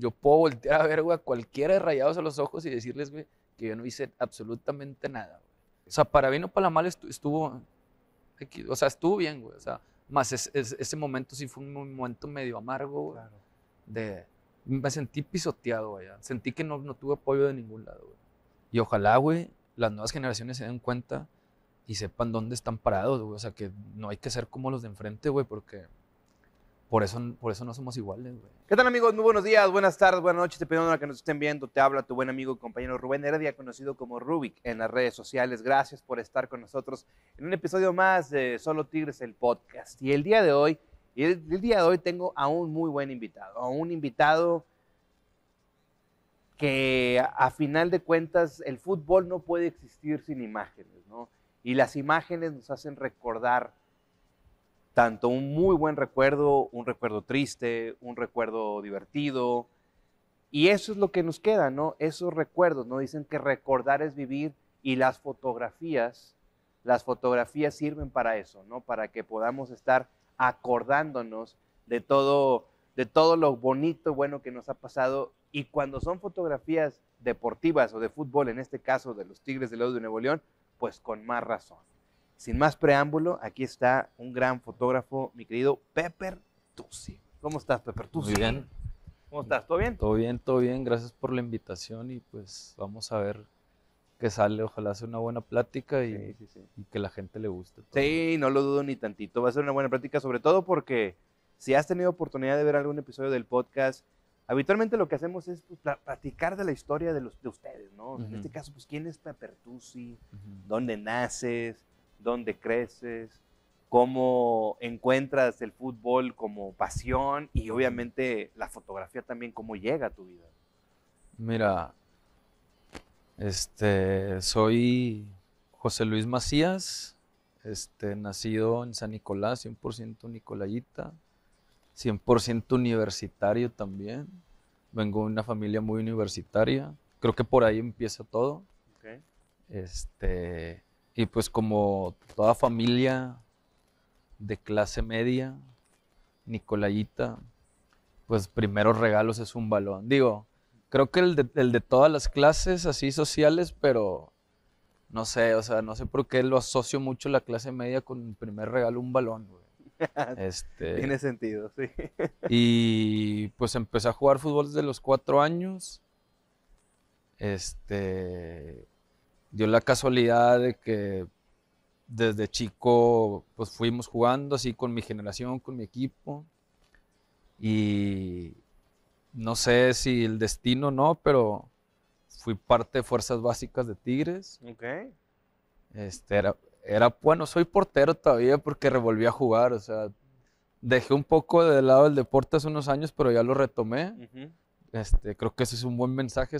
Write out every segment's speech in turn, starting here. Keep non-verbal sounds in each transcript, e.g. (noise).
yo puedo voltear a ver, a cualquiera de rayados a los ojos y decirles, güey, que yo no hice absolutamente nada, O sea, para bien o para mal estuvo, o sea, estuvo bien, güey. O sea, más ese momento sí fue un momento medio amargo, De, me sentí pisoteado, güey. Sentí que no, no tuve apoyo de ningún lado, güey. Y ojalá, güey, las nuevas generaciones se den cuenta y sepan dónde están parados, güey. O sea, que no hay que ser como los de enfrente, güey, porque por eso, no somos iguales, ¿Qué tal, amigos? Muy buenos días, buenas tardes, buenas noches, Te de a que nos estén viendo. Te habla tu buen amigo y compañero Rubén Heredia, conocido como Rubik en las redes sociales. Gracias por estar con nosotros en un episodio más de Solo Tigres, el podcast. Y el día de hoy, día de hoy tengo a un muy buen invitado, a un invitado que a final de cuentas el fútbol no puede existir sin imágenes, Y las imágenes nos hacen recordar tanto un muy buen recuerdo, un recuerdo triste, un recuerdo divertido. Y eso es lo que nos queda, ¿no? Esos recuerdos, ¿no? Dicen que recordar es vivir y las fotografías, las fotografías sirven para eso, ¿no? Para que podamos estar acordándonos de todo, de todo lo bonito, bueno que nos ha pasado. Y cuando son fotografías deportivas o de fútbol, en este caso de los Tigres del Lodo de Nuevo León, pues con más razón sin más preámbulo, aquí está un gran fotógrafo, mi querido Pepper Tusi. ¿Cómo estás, Pepper Tusi? Muy bien. ¿Cómo estás? ¿Todo bien? Todo bien, todo bien. Gracias por la invitación y pues vamos a ver qué sale, ojalá sea una buena plática y, que la gente le guste. Pues. Sí, no lo dudo ni tantito, va a ser una buena plática, sobre todo porque si has tenido oportunidad de ver algún episodio del podcast, habitualmente lo que hacemos es pues, platicar de la historia de, los, de ustedes, ¿no? En este caso, pues, ¿quién es Pepper Uh ¿Dónde naces? dónde creces, cómo encuentras el fútbol como pasión y obviamente la fotografía también, cómo llega a tu vida. Mira, este, soy José Luis Macías, este, nacido en San Nicolás, 100% Nicolayita, 100% universitario también. Vengo de una familia muy universitaria. Creo que por ahí empieza todo. Okay. Este, y pues como toda familia de clase media, Nicolayita, pues primeros regalos es un balón. Digo, creo que el de, todas las clases así sociales, pero no sé, o sea, no sé por qué lo asocio mucho la clase media con el primer regalo, un balón, (laughs) Este, Tiene sentido, sí. (laughs) Y pues empecé a jugar fútbol desde los cuatro años. Este, dio la casualidad de que desde chico pues fuimos jugando así con mi generación, con mi equipo. Y no sé si el destino no, pero fui parte de fuerzas básicas de Tigres. Ok. Este, era, era, bueno, soy portero todavía porque revolví a jugar, o sea, dejé un poco de lado el deporte hace unos años, pero ya lo retomé. este, creo que ese es un buen mensaje,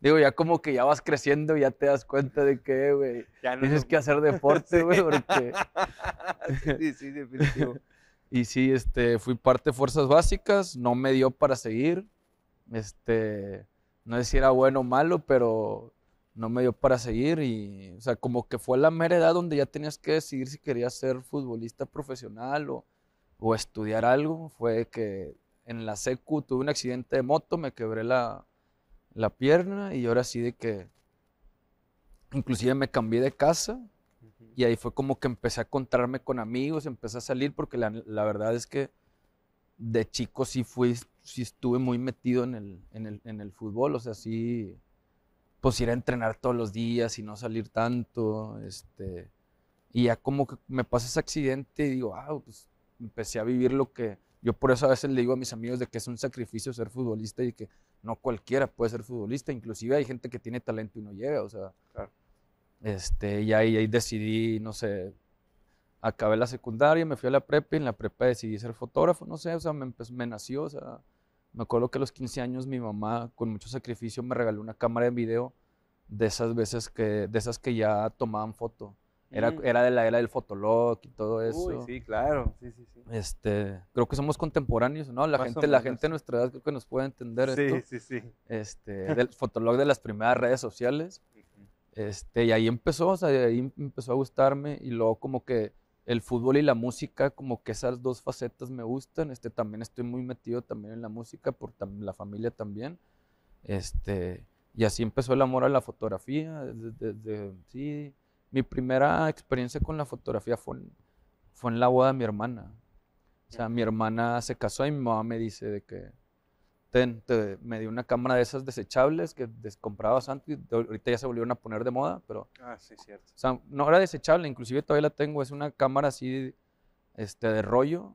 Digo, ya como que ya vas creciendo y ya te das cuenta de que, güey, (laughs) tienes que hacer deporte, güey, (laughs) porque... (laughs) sí, sí, definitivo. y sí, este, fui parte de Fuerzas Básicas, no me dio para seguir, este, no sé si era bueno o malo, pero no me dio para seguir y, o sea, como que fue la mera edad donde ya tenías que decidir si querías ser futbolista profesional o, o estudiar algo, fue que en la secu tuve un accidente de moto, me quebré la la pierna y ahora sí de que inclusive me cambié de casa y ahí fue como que empecé a encontrarme con amigos, empecé a salir porque la, verdad es que de chico sí fui, sí estuve muy metido en el, en el, en el fútbol, o sea, sí, pues ir a entrenar todos los días y no salir tanto, este, y ya como que me pasa ese accidente y digo, ah, pues empecé a vivir lo que, yo por eso a veces le digo a mis amigos de que es un sacrificio ser futbolista y que no cualquiera puede ser futbolista, inclusive hay gente que tiene talento y no llega, o sea, este, y ahí, decidí, no sé, acabé la secundaria, me fui a la prepa y en la prepa decidí ser fotógrafo, no sé, o sea, me, me nació, o sea, me acuerdo que a los 15 años mi mamá con mucho sacrificio me regaló una cámara de video de esas veces que, de esas que ya tomaban foto era, de la era del Fotolog y todo eso. Uy, sí, claro. Sí, sí, sí. Este, creo que somos contemporáneos, ¿no? La gente, la gente de nuestra edad creo que nos puede entender sí, esto. Sí, sí, sí. Este, del (laughs) Fotolog de las primeras redes sociales. Este, y ahí empezó, o sea, ahí em, empezó a gustarme y luego como que el fútbol y la música, como que esas dos facetas me gustan. Este, también estoy muy metido también en la música, por la familia también. Este, y así empezó el amor a la fotografía, desde sí, mi primera experiencia con la fotografía fue en, fue en la boda de mi hermana. O sea, mi hermana se casó y mi mamá me dice de que ten, me dio una cámara de esas desechables que comprabas antes, y ahorita ya se volvieron a poner de moda, pero... Ah, sí, cierto. O sea, no era desechable, inclusive todavía la tengo, es una cámara así este, de rollo,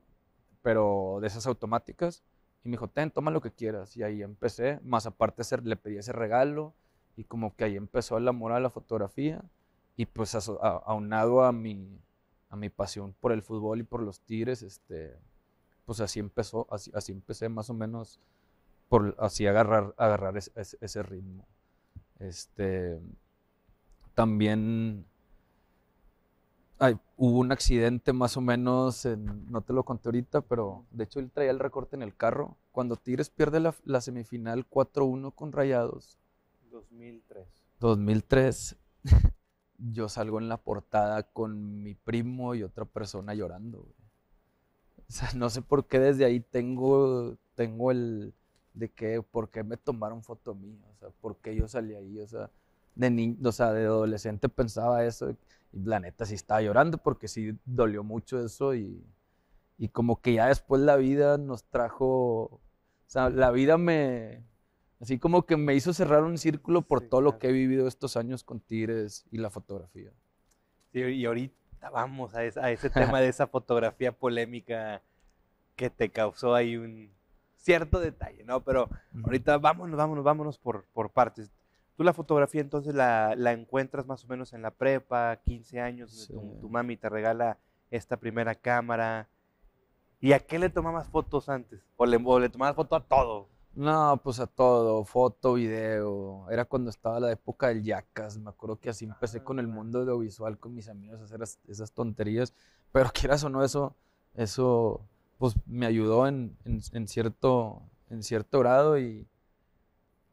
pero de esas automáticas. Y me dijo, ten, toma lo que quieras. Y ahí empecé, más aparte le pedí ese regalo y como que ahí empezó el amor a la fotografía. Y pues aunado a mi, a mi pasión por el fútbol y por los Tigres, este, pues así empezó, así, así empecé más o menos por así agarrar, agarrar ese ritmo. Este, también hubo un accidente más o menos, no te lo conté ahorita, pero de hecho él traía el recorte en el carro. Cuando Tigres pierde la, la semifinal 4-1 con Rayados. 2003. 2003 yo salgo en la portada con mi primo y otra persona llorando. O sea, no sé por qué desde ahí tengo, tengo el de que, por qué me tomaron foto mí o sea, por qué yo salí ahí, o sea, de sea, de adolescente pensaba eso y la neta sí estaba llorando porque sí dolió mucho eso y, y como que ya después la vida nos trajo, o sea, la vida me, Así como que me hizo cerrar un círculo por todo lo que he vivido estos años con Tigres y la fotografía. y ahorita vamos a, ese tema de esa fotografía polémica que te causó ahí un cierto detalle, ¿no? Pero ahorita vámonos, vámonos, vámonos por, partes. Tú la fotografía entonces la, encuentras más o menos en la prepa, 15 años, tu, mami te regala esta primera cámara. ¿Y a qué le tomabas fotos antes? ¿O le, o le tomabas foto a todo? No, pues a todo, foto, video. Era cuando estaba la época del yacas. Me acuerdo que así empecé ah, con el mundo audiovisual, con mis amigos a hacer esas tonterías. Pero (laughs) quieras o no, eso, eso pues me ayudó en, en, cierto, en cierto grado y,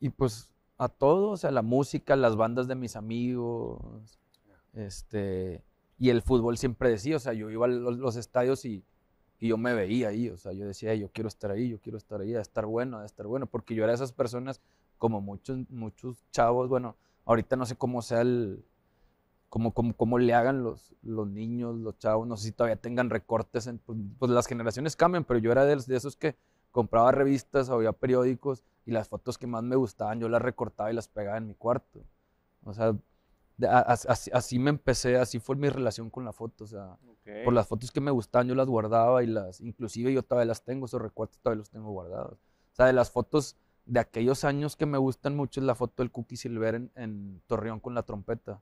y pues a todo, o sea, la música, las bandas de mis amigos, este, y el fútbol siempre decía, o sea, yo iba a los estadios y y yo me veía ahí, o sea, yo decía, yo quiero estar ahí, yo quiero estar ahí, a estar bueno, a estar bueno, porque yo era de esas personas, como muchos, muchos chavos, bueno, ahorita no sé cómo sea cómo, cómo, le hagan los, los niños, los chavos, no sé si todavía tengan recortes, en, pues, pues las generaciones cambian, pero yo era de, de esos que compraba revistas, había periódicos, y las fotos que más me gustaban yo las recortaba y las pegaba en mi cuarto. O sea, Así, me empecé, así fue mi relación con la foto, o sea, por las fotos que me gustaban yo las guardaba y las, inclusive yo todavía las tengo, esos recuerdos todavía los tengo guardados. O sea, de las fotos de aquellos años que me gustan mucho es la foto del Cookie Silver en, Torreón con la trompeta.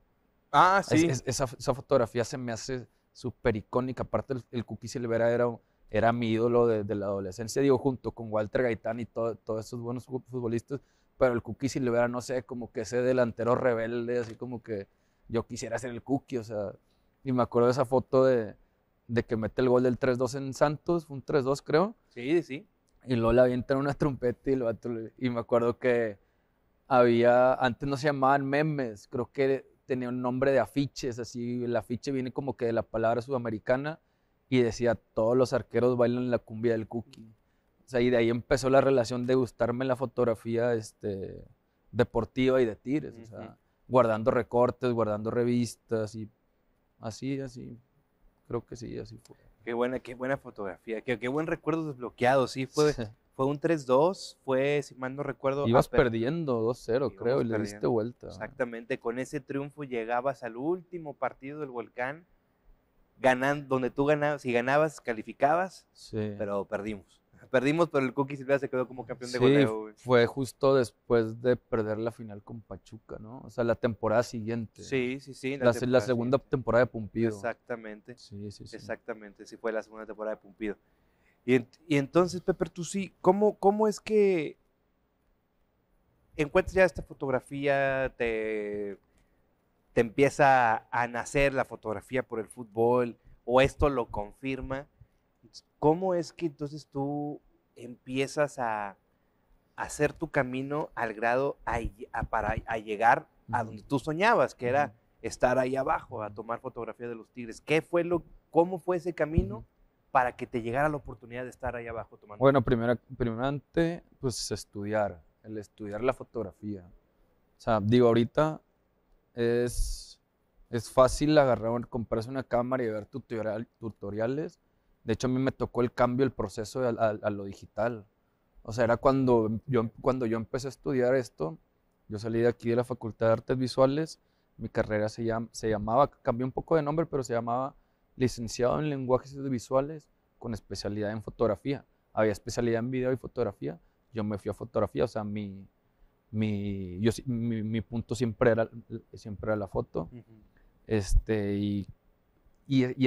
Ah, sí. esa, fotografía se me hace súper icónica, aparte el, Cookie Silver era, era mi ídolo desde la adolescencia, digo, junto con Walter Gaitán y todo, todos esos buenos futbolistas, pero el Cookie si le hubiera, no sé, como que ese delantero rebelde, así como que yo quisiera ser el Cookie, o sea, y me acuerdo de esa foto de, que mete el gol del 3-2 en Santos, fue un 3-2 creo. Sí, sí. Y Lola le una trompeta y, lo, y me acuerdo que había, antes no se llamaban memes, creo que tenía un nombre de afiches, así, el afiche viene como que de la palabra sudamericana y decía, todos los arqueros bailan la cumbia del cookie y de ahí empezó la relación de gustarme la fotografía este, deportiva y de tires. guardando recortes, guardando revistas y así, así. Creo que sí, así fue. Qué buena, qué buena fotografía. Qué, qué buen recuerdo desbloqueado, sí. Fue, fue un 3-2, fue, si mal no recuerdo. Ibas perdiendo 2-0, creo, y le diste vuelta. Exactamente, con ese triunfo llegabas al último partido del Volcán, ganando, donde tú ganabas, si ganabas, calificabas, pero perdimos perdimos, pero el Cookie Silvera se quedó como campeón de sí, Fue justo después de perder la final con Pachuca, ¿no? O sea, la temporada siguiente. Sí, sí, sí. La, segunda temporada de Pumpido. Exactamente. Sí, sí, sí. Exactamente, sí fue la segunda temporada de Pumpido. Y, entonces, Pepe, tú sí, ¿cómo, cómo es que encuentras ya esta fotografía, te, te empieza a nacer la fotografía por el fútbol, o esto lo confirma? ¿cómo es que entonces tú empiezas a hacer tu camino al grado para, llegar a donde tú soñabas, que era estar ahí abajo, a tomar fotografía de los tigres? ¿Qué fue lo, cómo fue ese camino? para que te llegara la oportunidad de estar ahí abajo tomando? Bueno, primero, primeramente, pues estudiar, el estudiar la fotografía. O sea, digo, ahorita es, es fácil agarrar, comprarse una cámara y ver tutoriales, de hecho, a mí me tocó el cambio, el proceso a, lo digital. O sea, era cuando yo, cuando yo empecé a estudiar esto, yo salí de aquí de la Facultad de Artes Visuales, mi carrera se, se llamaba, cambió un poco de nombre, pero se llamaba licenciado en lenguajes Visuales con especialidad en fotografía. Había especialidad en video y fotografía. Yo me fui a fotografía, o sea, mi, yo, mi, punto siempre era, siempre era la foto. este, y,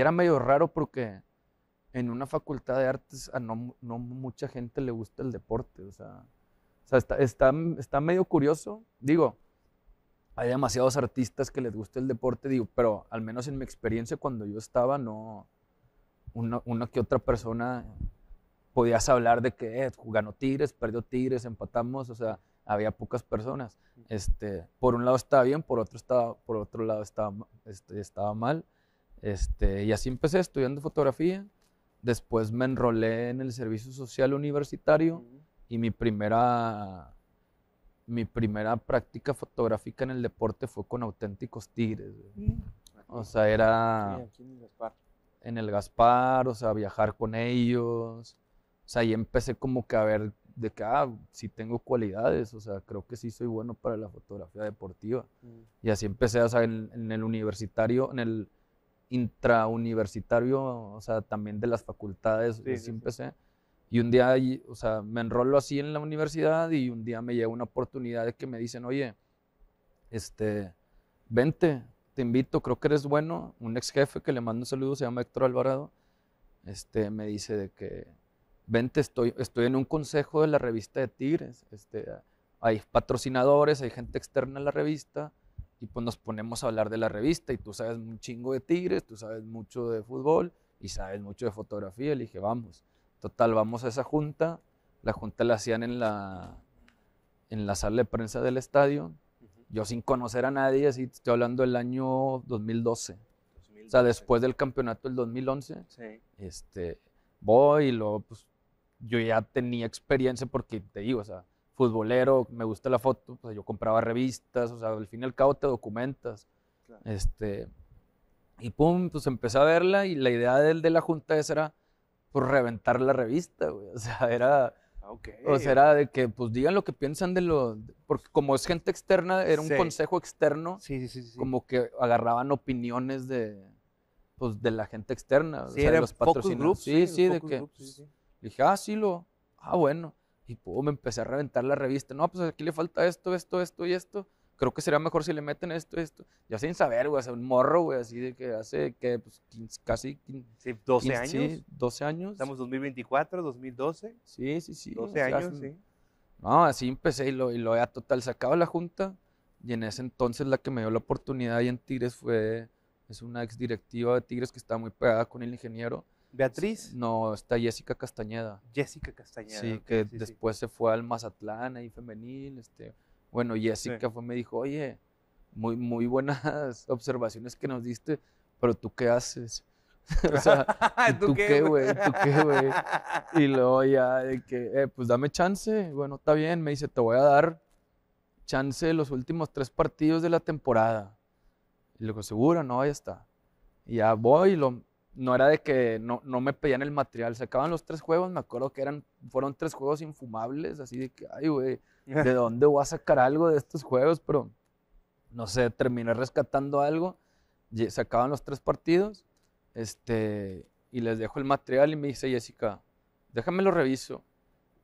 era medio raro porque en una facultad de artes no, mucha gente le gusta el deporte. O sea, está, medio curioso. Digo, hay demasiados artistas que les gusta el deporte, digo, pero al menos en mi experiencia cuando yo estaba, no, una, que otra persona podías hablar de que eh, ganó Tigres, perdió Tigres, empatamos, o sea, había pocas personas. Este, por un lado estaba bien, por otro, estaba, por otro lado estaba, este, estaba mal. Este, y así empecé estudiando fotografía. Después me enrolé en el servicio social universitario y mi primera, mi primera práctica fotográfica en el deporte fue con auténticos tigres. Mm, o sea, era en, el Gaspar. o sea, viajar con ellos. O sea, ahí empecé como que a ver de que, ah, sí tengo cualidades, o sea, creo que sí soy bueno para la fotografía deportiva. Mm. Y así empecé, o sea, en el universitario, en el intrauniversitario, o sea, también de las facultades, de así empecé. Y un día, o sea, me enrolo así en la universidad y un día me llega una oportunidad de que me dicen, oye, este, vente, te invito, creo que eres bueno. Un ex jefe que le mando un saludo, se llama Héctor Alvarado, este, me dice de que, vente, estoy, estoy en un consejo de la revista de Tigres, este, hay patrocinadores, hay gente externa en la revista, y pues nos ponemos a hablar de la revista y tú sabes un chingo de tigres, tú sabes mucho de fútbol y sabes mucho de fotografía. Le dije, vamos, total, vamos a esa junta. La junta la hacían en la, en la sala de prensa del estadio. Yo sin conocer a nadie, así estoy hablando del año 2012. O sea, después del campeonato del 2011, este, voy y luego pues yo ya tenía experiencia porque te digo, o sea, futbolero, me gusta la foto, pues yo compraba revistas, o sea, al fin y al cabo te documentas. Este, y pum, pues empecé a verla y la idea del de la junta esa era pues reventar la revista, O sea, era... Ah, o sea, era de que pues digan lo que piensan de lo... Porque como es gente externa, era un consejo externo. Sí, sí, sí, Como que agarraban opiniones de, pues, de la gente externa. Sí, de los patrocinadores. sí, sí, de que... dije, ah, sí, lo... Ah, bueno. Y me empecé a reventar la revista. No, pues aquí le falta esto, esto, esto y esto. Creo que sería mejor si le meten esto, esto. Ya sin saber, güey, hace un morro, güey, así de que hace que pues, casi 12 años. Sí, 12 años. Estamos 2024, 2012. Sí, sí, sí. 12 años, sí. No, así empecé y lo, y lo total, sacado la junta. Y en ese entonces la que me dio la oportunidad ahí en Tigres fue, es una ex directiva de Tigres que está muy pegada con el ingeniero. Beatriz. No, está Jessica Castañeda. Jessica Castañeda. Sí, que después se fue al Mazatlán ahí femenil. Este, bueno, Jessica fue, me dijo, oye, muy, muy buenas (laughs) observaciones que nos diste, pero tú qué haces. (laughs) o sea, (laughs) ¿tú, qué, güey? ¿Tú qué, güey? y luego ya, que, eh, pues dame chance. Bueno, está bien. Me dice, te voy a dar chance los últimos tres partidos de la temporada. Y luego, seguro, no, ya está. Y ya voy lo, no era de que no, me pedían el material. Se acaban los tres juegos, me acuerdo que eran, fueron tres juegos infumables, así de que, ay, güey, ¿de (laughs) dónde voy a sacar algo de estos juegos? Pero, no sé, terminé rescatando algo. Se acaban los tres partidos, este, y les dejo el material y me dice Jessica, déjame lo reviso.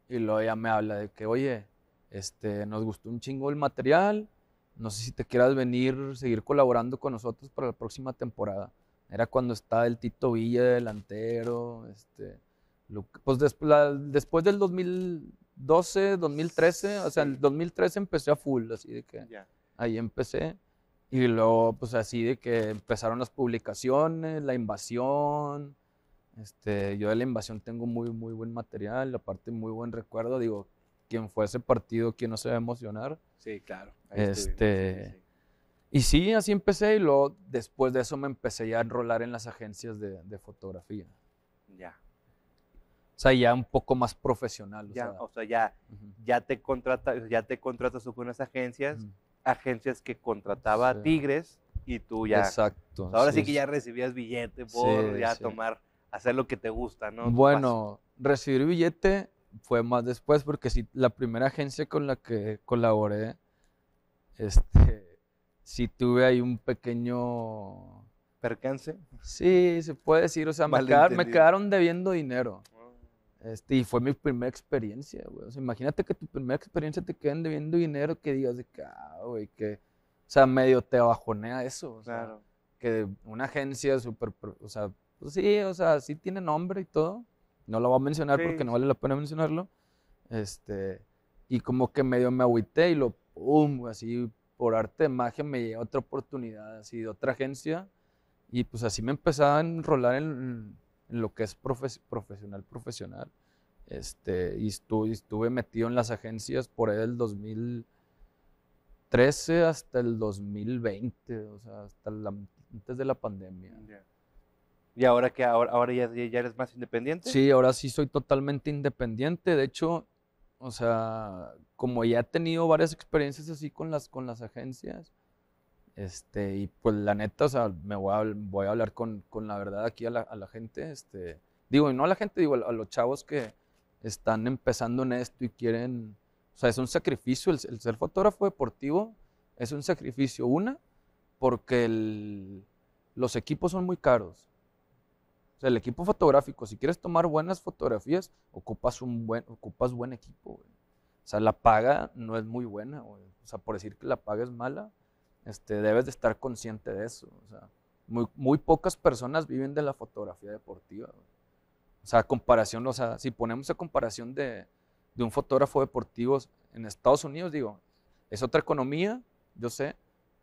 Y luego ella me habla de que, oye, este, nos gustó un chingo el material, no sé si te quieras venir, seguir colaborando con nosotros para la próxima temporada. Era cuando estaba el Tito Villa delantero, este, pues después del 2012, 2013, o sea, el 2013 empecé a full, así de que ahí empecé. Y luego, pues así de que empezaron las publicaciones, la invasión. Este, yo de la invasión tengo muy, muy buen material, aparte muy buen recuerdo. Digo, quien fue ese partido, quien no se va a emocionar. Sí, claro. este, y sí, así empecé y luego después de eso me empecé ya a enrolar en las agencias de, fotografía. Ya. O sea, ya un poco más profesional. O ya, sea, o sea ya, ya, te contrata, ya te contratas con unas agencias, agencias que contrataba a Tigres y tú ya. Exacto. Pues, ahora sí, que ya recibías billete por ya tomar, hacer lo que te gusta, ¿no? Bueno, recibir billete fue más después porque sí, la primera agencia con la que colaboré, este sí tuve ahí un pequeño... ¿Percance? Sí, se puede decir, o sea, me, quedaron debiendo dinero. Este, y fue mi primera experiencia, güey. imagínate que tu primera experiencia te queden debiendo dinero que digas de que, ah, güey, que... O sea, medio te abajonea eso. claro. Que una agencia súper... O sea, pues sí, o sea, sí tiene nombre y todo. No lo voy a mencionar porque no vale la pena mencionarlo. Este, y como que medio me agüité y lo, pum, así por arte de magia me llega otra oportunidad así de otra agencia y pues así me empezaba a enrolar en, lo que es profesional, profesional. Este, y estuve, estuve, metido en las agencias por ahí del 2013 hasta el 2020, o sea, hasta antes de la pandemia. ¿Y ahora que ahora, ahora ya, ya eres más independiente? Sí, ahora sí soy totalmente independiente. De hecho, o sea, como ya he tenido varias experiencias así con las, con las agencias, este, y pues la neta, o sea, me voy a, hablar con, la verdad aquí a la, gente, este, digo, no a la gente, digo, a, los chavos que están empezando en esto y quieren, o sea, es un sacrificio, el, ser fotógrafo deportivo es un sacrificio, una, porque el, los equipos son muy caros, o sea, el equipo fotográfico, si quieres tomar buenas fotografías, ocupas un buen, ocupas buen equipo. O sea, la paga no es muy buena. O sea, por decir que la paga es mala, este, debes de estar consciente de eso. O sea, muy, muy pocas personas viven de la fotografía deportiva. O sea, comparación, o sea, si ponemos a comparación de, de un fotógrafo deportivo en Estados Unidos, digo, es otra economía, yo sé,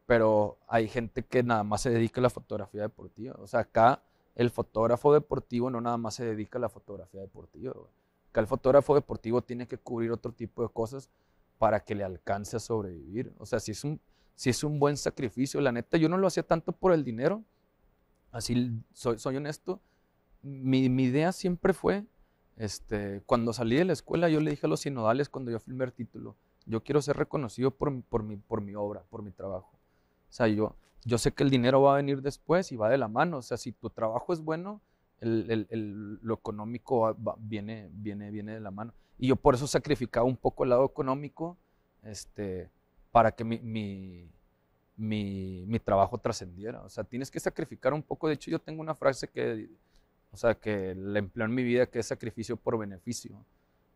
pero hay gente que nada más se dedica a la fotografía deportiva. O sea, acá el fotógrafo deportivo no nada más se dedica a la fotografía deportiva. el fotógrafo deportivo tiene que cubrir otro tipo de cosas para que le alcance a sobrevivir. O sea, si es un, si es un buen sacrificio. La neta, yo no lo hacía tanto por el dinero. Así soy, soy honesto. Mi, idea siempre fue, este, cuando salí de la escuela, yo le dije a los sinodales cuando yo filmé el título, yo quiero ser reconocido por, por, por mi obra, por mi trabajo sea, yo, yo sé que el dinero va a venir después y va de la mano. O sea, si tu trabajo es bueno, el, el, el, lo económico viene, viene, viene de la mano. Y yo por eso sacrificaba un poco el lado económico este, para que mi, mi, mi, mi trabajo trascendiera. O sea, tienes que sacrificar un poco. De hecho, yo tengo una frase que, o sea, que la empleo en mi vida, que es sacrificio por beneficio.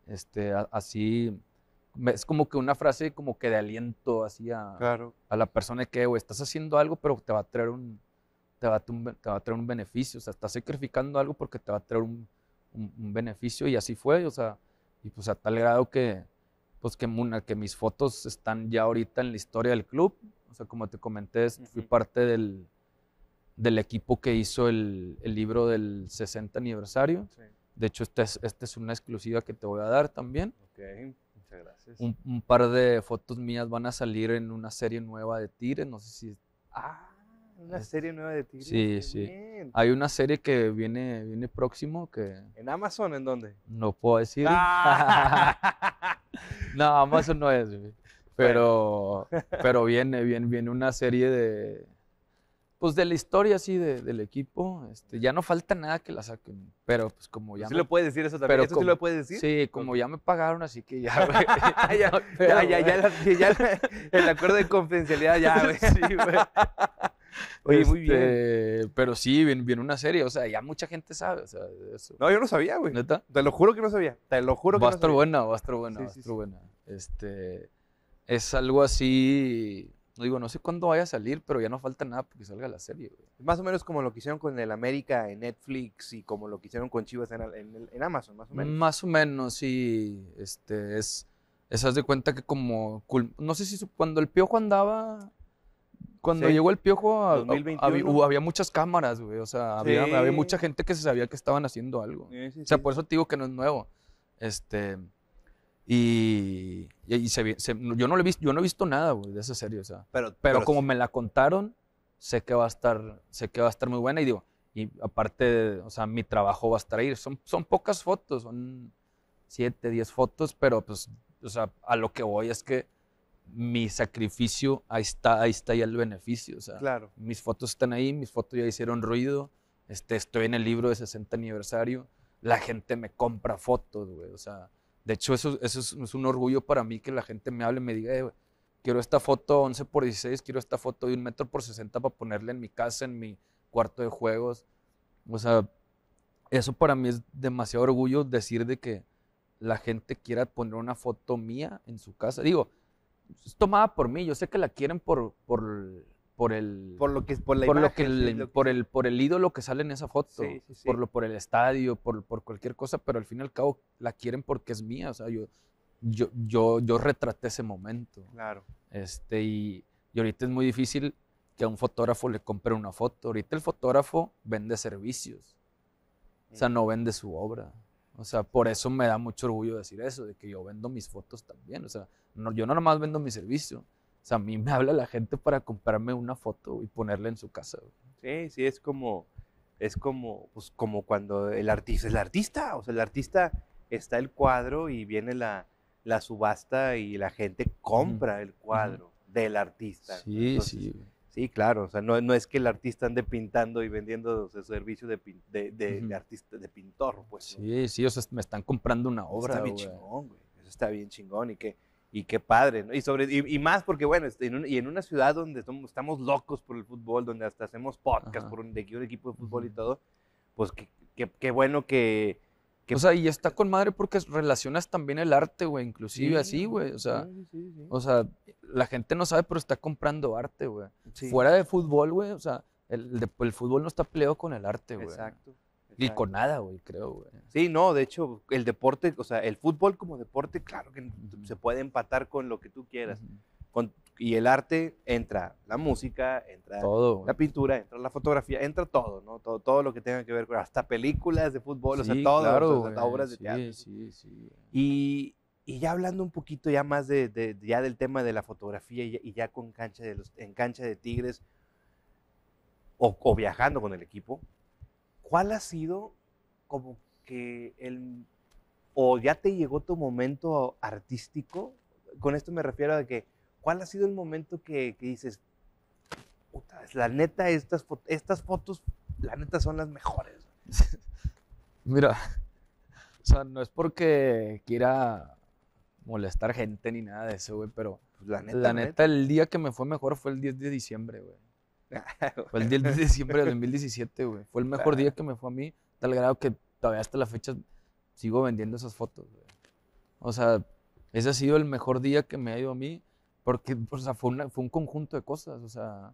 Este, así es como que una frase como que de aliento así a, a la persona que, estás haciendo algo, pero te va a traer un, te va a, traer un beneficio, o sea, estás sacrificando algo porque te va a traer un, un, beneficio y así fue, o sea, y pues a tal grado que, pues que, que mis fotos están ya ahorita en la historia del club, o sea, como te comenté, fui parte del, del, equipo que hizo el, el libro del 60 aniversario. De hecho, este esta es, este es una exclusiva que te voy a dar también. Okay. Un, par de fotos mías van a salir en una serie nueva de Tigres, no sé si... Ah, una serie nueva de Tigres. Sí, sí. Hay una serie que viene, viene próximo que... ¿En Amazon? ¿En dónde? No puedo decir. Ah. (laughs) no, Amazon no es. Pero, pero viene, viene, viene una serie de pues de la historia así de, del equipo, este, ya no falta nada que la saquen. Pero pues como pues ya. Sí lo puedes decir eso también. Pero ¿Eso sí lo puedes decir? Sí, como ya me pagaron, así que ya, (laughs) ah, (laughs) güey. ya, ya, ya, ya el acuerdo de confidencialidad, ya, güey. (laughs) Sí, güey. Oye, muy este, bien. Pero sí, viene, una serie. O sea, ya mucha gente sabe. O sea, No, yo no sabía, güey. ¿Neta? Te lo juro que no sabía. Te lo juro que no sabía. Va a estar buena, va a estar buena, va a estar buena. Este, es algo así digo, no sé cuándo vaya a salir, pero ya no falta nada porque salga la serie, güey. Más o menos como lo que hicieron con el América en Netflix y como lo que hicieron con Chivas en, en, Amazon, más o menos. Más o menos, sí. Este, es, Esas de cuenta que como, no sé si cuando el Piojo andaba, cuando llegó el Piojo, había, muchas cámaras, güey. O sea, había, mucha gente que se sabía que estaban haciendo algo. o sea, por eso te digo que no es nuevo. Este... Y, yo, no he visto, yo no he visto nada de ese serio. O sea. pero, pero, como me la contaron, sé que va a estar, sé que va a estar muy buena. Y digo, y aparte, o sea, mi trabajo va a estar ahí. Son, son pocas fotos, son 7, 10 fotos, pero pues, o sea, a lo que voy es que mi sacrificio, ahí está, ahí está ya el beneficio. O sea, mis fotos están ahí, mis fotos ya hicieron ruido. Este, estoy en el libro de 60 aniversario. La gente me compra fotos, güey. O sea, de hecho, eso, es, un orgullo para mí que la gente me hable, me diga, eh, quiero esta foto 11 por 16, quiero esta foto de un metro por 60 para ponerla en mi casa, en mi cuarto de juegos. O sea, eso para mí es demasiado orgullo decir de que la gente quiera poner una foto mía en su casa. Digo, es tomada por mí, yo sé que la quieren por por el por lo que por, la lo que, por el por el ídolo que sale en esa foto por lo por el estadio por, por cualquier cosa pero al fin y al cabo la quieren porque es mía o sea yo yo yo, yo retraté ese momento claro este y, ahorita es muy difícil que a un fotógrafo le compre una foto ahorita el fotógrafo vende servicios o sea mm. no vende su obra o sea por eso me da mucho orgullo decir eso de que yo vendo mis fotos también o sea yo no nomás vendo mi servicio sea, a mí me habla la gente para comprarme una foto y ponerla en su casa. Sí, sí, es como, es como, pues, como cuando el artista, es el artista, o sea, el artista está el cuadro y viene la, la subasta y la gente compra el cuadro del artista. Sí, sí. Sí, claro, o sea, no, no, es que el artista ande pintando y vendiendo o servicio de, de, artista, de pintor, pues. Sí, sí, o sea, me están comprando una obra. está bien chingón, güey. está bien chingón y que y qué padre, ¿no? Y, sobre, y, más porque, bueno, este, y en una ciudad donde estamos locos por el fútbol, donde hasta hacemos podcast por un, equipo de fútbol y todo, pues qué, bueno que, O sea, y está con madre porque relacionas también el arte, güey, inclusive así, güey. O sea, o sea, la gente no sabe, pero está comprando arte, güey. Fuera de fútbol, güey, o sea, el, el, el, fútbol no está peleado con el arte, güey. Exacto. Y con nada, güey, creo, güey. Sí, no, de hecho, el deporte, o sea, el fútbol como deporte, claro que se puede empatar con lo que tú quieras. y el arte entra la música, entra todo, la pintura, entra la fotografía, entra todo, ¿no? Todo, todo lo que tenga que ver con hasta películas de fútbol, o sea, todo, claro, obras de teatro. Sí, sí, sí. Y, ya hablando un poquito ya más de, ya del tema de la fotografía y, ya con cancha de los, en cancha de Tigres o viajando con el equipo, ¿cuál ha sido como que el, o ya te llegó tu momento artístico? Con esto me refiero a que, ¿cuál ha sido el momento que, dices, puta, la neta, estas, estas fotos, la neta son las mejores? (laughs) Mira, o sea, no es porque quiera molestar gente ni nada de eso, güey, pero pues la neta, la neta, el día que me fue mejor fue el 10 de diciembre, güey. Fue el 10 de diciembre del 2017, (laughs) güey. Fue el mejor día que me fue a mí, tal grado que todavía hasta la fecha sigo vendiendo esas fotos, O sea, ese ha sido el mejor día que me ha ido a mí, porque, o sea, fue, un conjunto de cosas, o sea,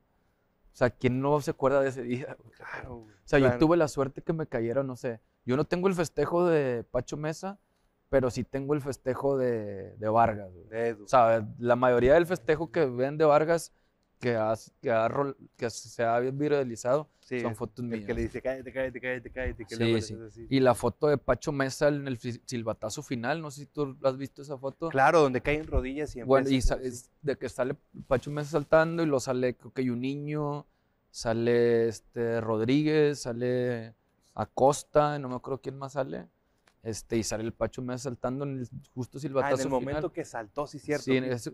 sea, ¿quién no se acuerda de ese día? Claro. O sea, yo tuve la suerte que me cayeron, no sé, yo no tengo el festejo de Pacho Mesa, pero sí tengo el festejo de, Vargas, o sea, la mayoría del festejo que ven de Vargas que, se ha viralizado son fotos mías. que le dice, cállate, cállate, cállate, cállate. sí, sí. Y la foto de Pacho Mesa en el silbatazo final, no sé si tú has visto esa foto. Claro, donde caen rodillas y Bueno, y de que sale Pacho Mesa saltando y lo sale, creo que hay un niño, sale este Rodríguez, sale Acosta, no me acuerdo quién más sale. Este, y sale el Pacho Mesa saltando en el justo silbatazo ah, en el momento que saltó, sí, cierto. Sí, es,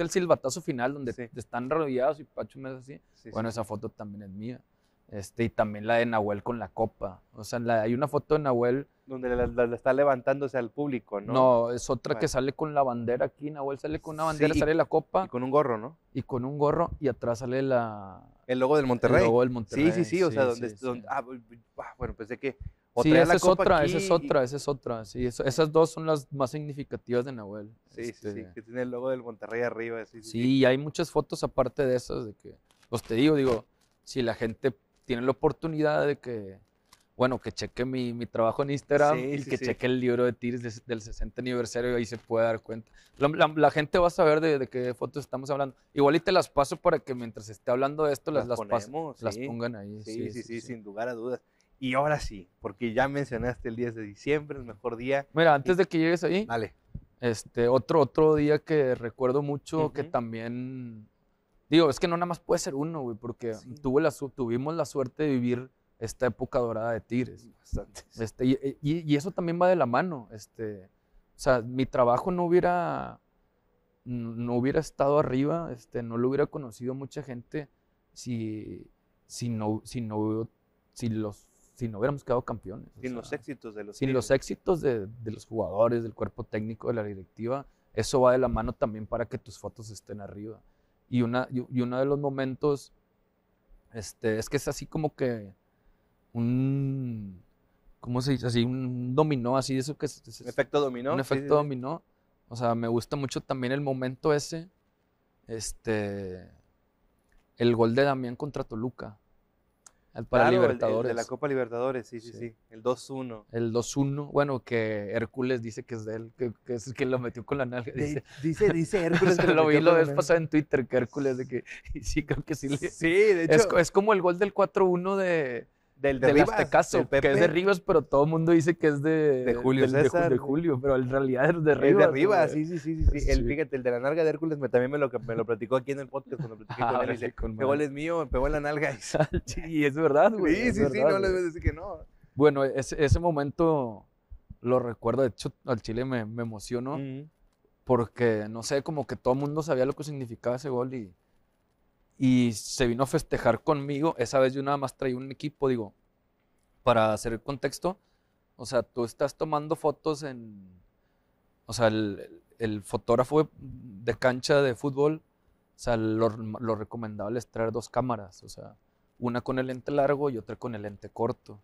el, silbatazo final donde están rodeados y Pacho Mesa así. bueno, esa foto también es mía. Este, y también la de Nahuel con la copa. O sea, hay una foto de Nahuel. Donde la, está levantándose al público, ¿no? No, es otra que sale con la bandera aquí. Nahuel sale con una bandera, sale la copa. Y con un gorro, ¿no? Y con un gorro, y atrás sale la. El logo del Monterrey. Sí, sí, sí. O sea, donde ah, ah, bueno, pensé que sí, esa es otra, esa es otra, esa es otra. Sí, esas dos son las más significativas de Nahuel. Sí, sí, sí, este que tiene el logo del Monterrey arriba. Sí, sí, hay muchas fotos aparte de esas de que, pues te digo, digo, si la gente tiene la oportunidad de que, bueno, que cheque mi, trabajo en Instagram y que cheque el libro de Tires del 60 aniversario y ahí se puede dar cuenta. La, gente va a saber de, qué fotos estamos hablando. Igual y te las paso para que mientras esté hablando de esto las, las, las pongan ahí. sí, sí, sí, sin lugar a dudas. Y ahora sí, porque ya mencionaste el 10 de diciembre, el mejor día. Mira, antes de que llegues ahí, vale Este, otro, otro día que recuerdo mucho que también, digo, es que no nada más puede ser uno, güey, porque tuve la, tuvimos la suerte de vivir esta época dorada de Tigres. Bastante. Este, y, eso también va de la mano. Este, o sea, mi trabajo no hubiera, no hubiera estado arriba, este, no lo hubiera conocido mucha gente si, si, no, si, no, si los si no hubiéramos quedado campeones. Sin los éxitos de los Sin los éxitos de, los jugadores, del cuerpo técnico, de la directiva, eso va de la mano también para que tus fotos estén arriba. Y, una, y, uno de los momentos este, es que es así como que un, ¿cómo se dice? Así, un dominó, así, eso que efecto dominó. Un efecto dominó. O sea, me gusta mucho también el momento ese, este, el gol de Damián contra Toluca para claro, Libertadores. El, de la Copa Libertadores, sí, sí, sí. El 2-1. El 2-1. Bueno, que Hércules dice que es de él, que, es el que lo metió con la nalga. Dice, dice, dice (laughs) Hércules. lo, vi lo ves pasado en Twitter que Hércules, de que (laughs) sí, creo que sí. sí, de hecho. Es, es como el gol del 4-1 de del de, de Rivas, que es de Rivas, pero todo el mundo dice que es de, de Julio César. De, Julio, pero en realidad es de Rivas. Es de Rivas, sí, sí, sí, sí, El, fíjate, el de la nalga de Hércules me, también me lo, me lo platicó aquí en el podcast cuando (laughs) ah, gol él. Dice, es mío, me pegó en la nalga. Y, (laughs) y es verdad, güey. Sí, sí, sí, no les voy a decir que no. Bueno, ese, ese momento lo recuerdo, de hecho, al Chile me, me emocionó. Porque, no sé, como que todo el mundo sabía lo que significaba ese gol y, y se vino a festejar conmigo. Esa vez yo nada más traía un equipo, digo, para hacer el contexto. O sea, tú estás tomando fotos en. O sea, el, fotógrafo de cancha de fútbol, o sea, lo, recomendable es traer dos cámaras, o sea, una con el lente largo y otra con el lente corto.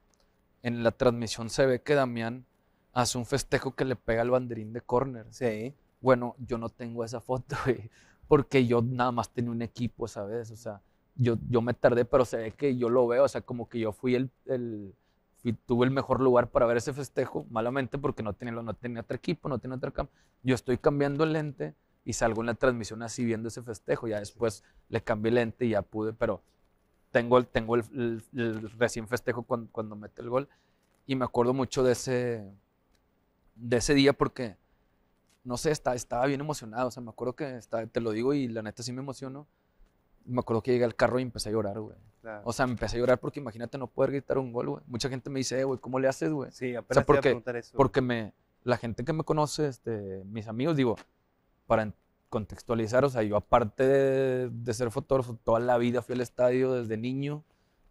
En la transmisión se ve que Damián hace un festejo que le pega al banderín de córner. Sí. Bueno, yo no tengo esa foto, (laughs) porque yo nada más tenía un equipo ¿sabes? o sea, yo, yo me tardé, pero se ve que yo lo veo, o sea, como que yo fui el, el tuve el mejor lugar para ver ese festejo, malamente porque no tenía, no tenía otro equipo, no tenía otro campo. Yo estoy cambiando el lente y salgo en la transmisión así viendo ese festejo, ya después le cambié el lente y ya pude, pero tengo el, tengo el, recién festejo cuando, cuando mete el gol y me acuerdo mucho de ese, de ese día porque no sé, estaba, bien emocionado, o sea, me acuerdo que, estaba, te lo digo y la neta sí me emocionó. me acuerdo que llegué al carro y empecé a llorar, güey. O sea, empecé a llorar porque imagínate no poder gritar un gol, güey. Mucha gente me dice, eh, güey, ¿cómo le haces, güey? Sí, apenas porque, a preguntar eso. Porque me, la gente que me conoce, este, mis amigos, digo, para contextualizar, o sea, yo aparte de ser fotógrafo, toda la vida fui al estadio desde niño.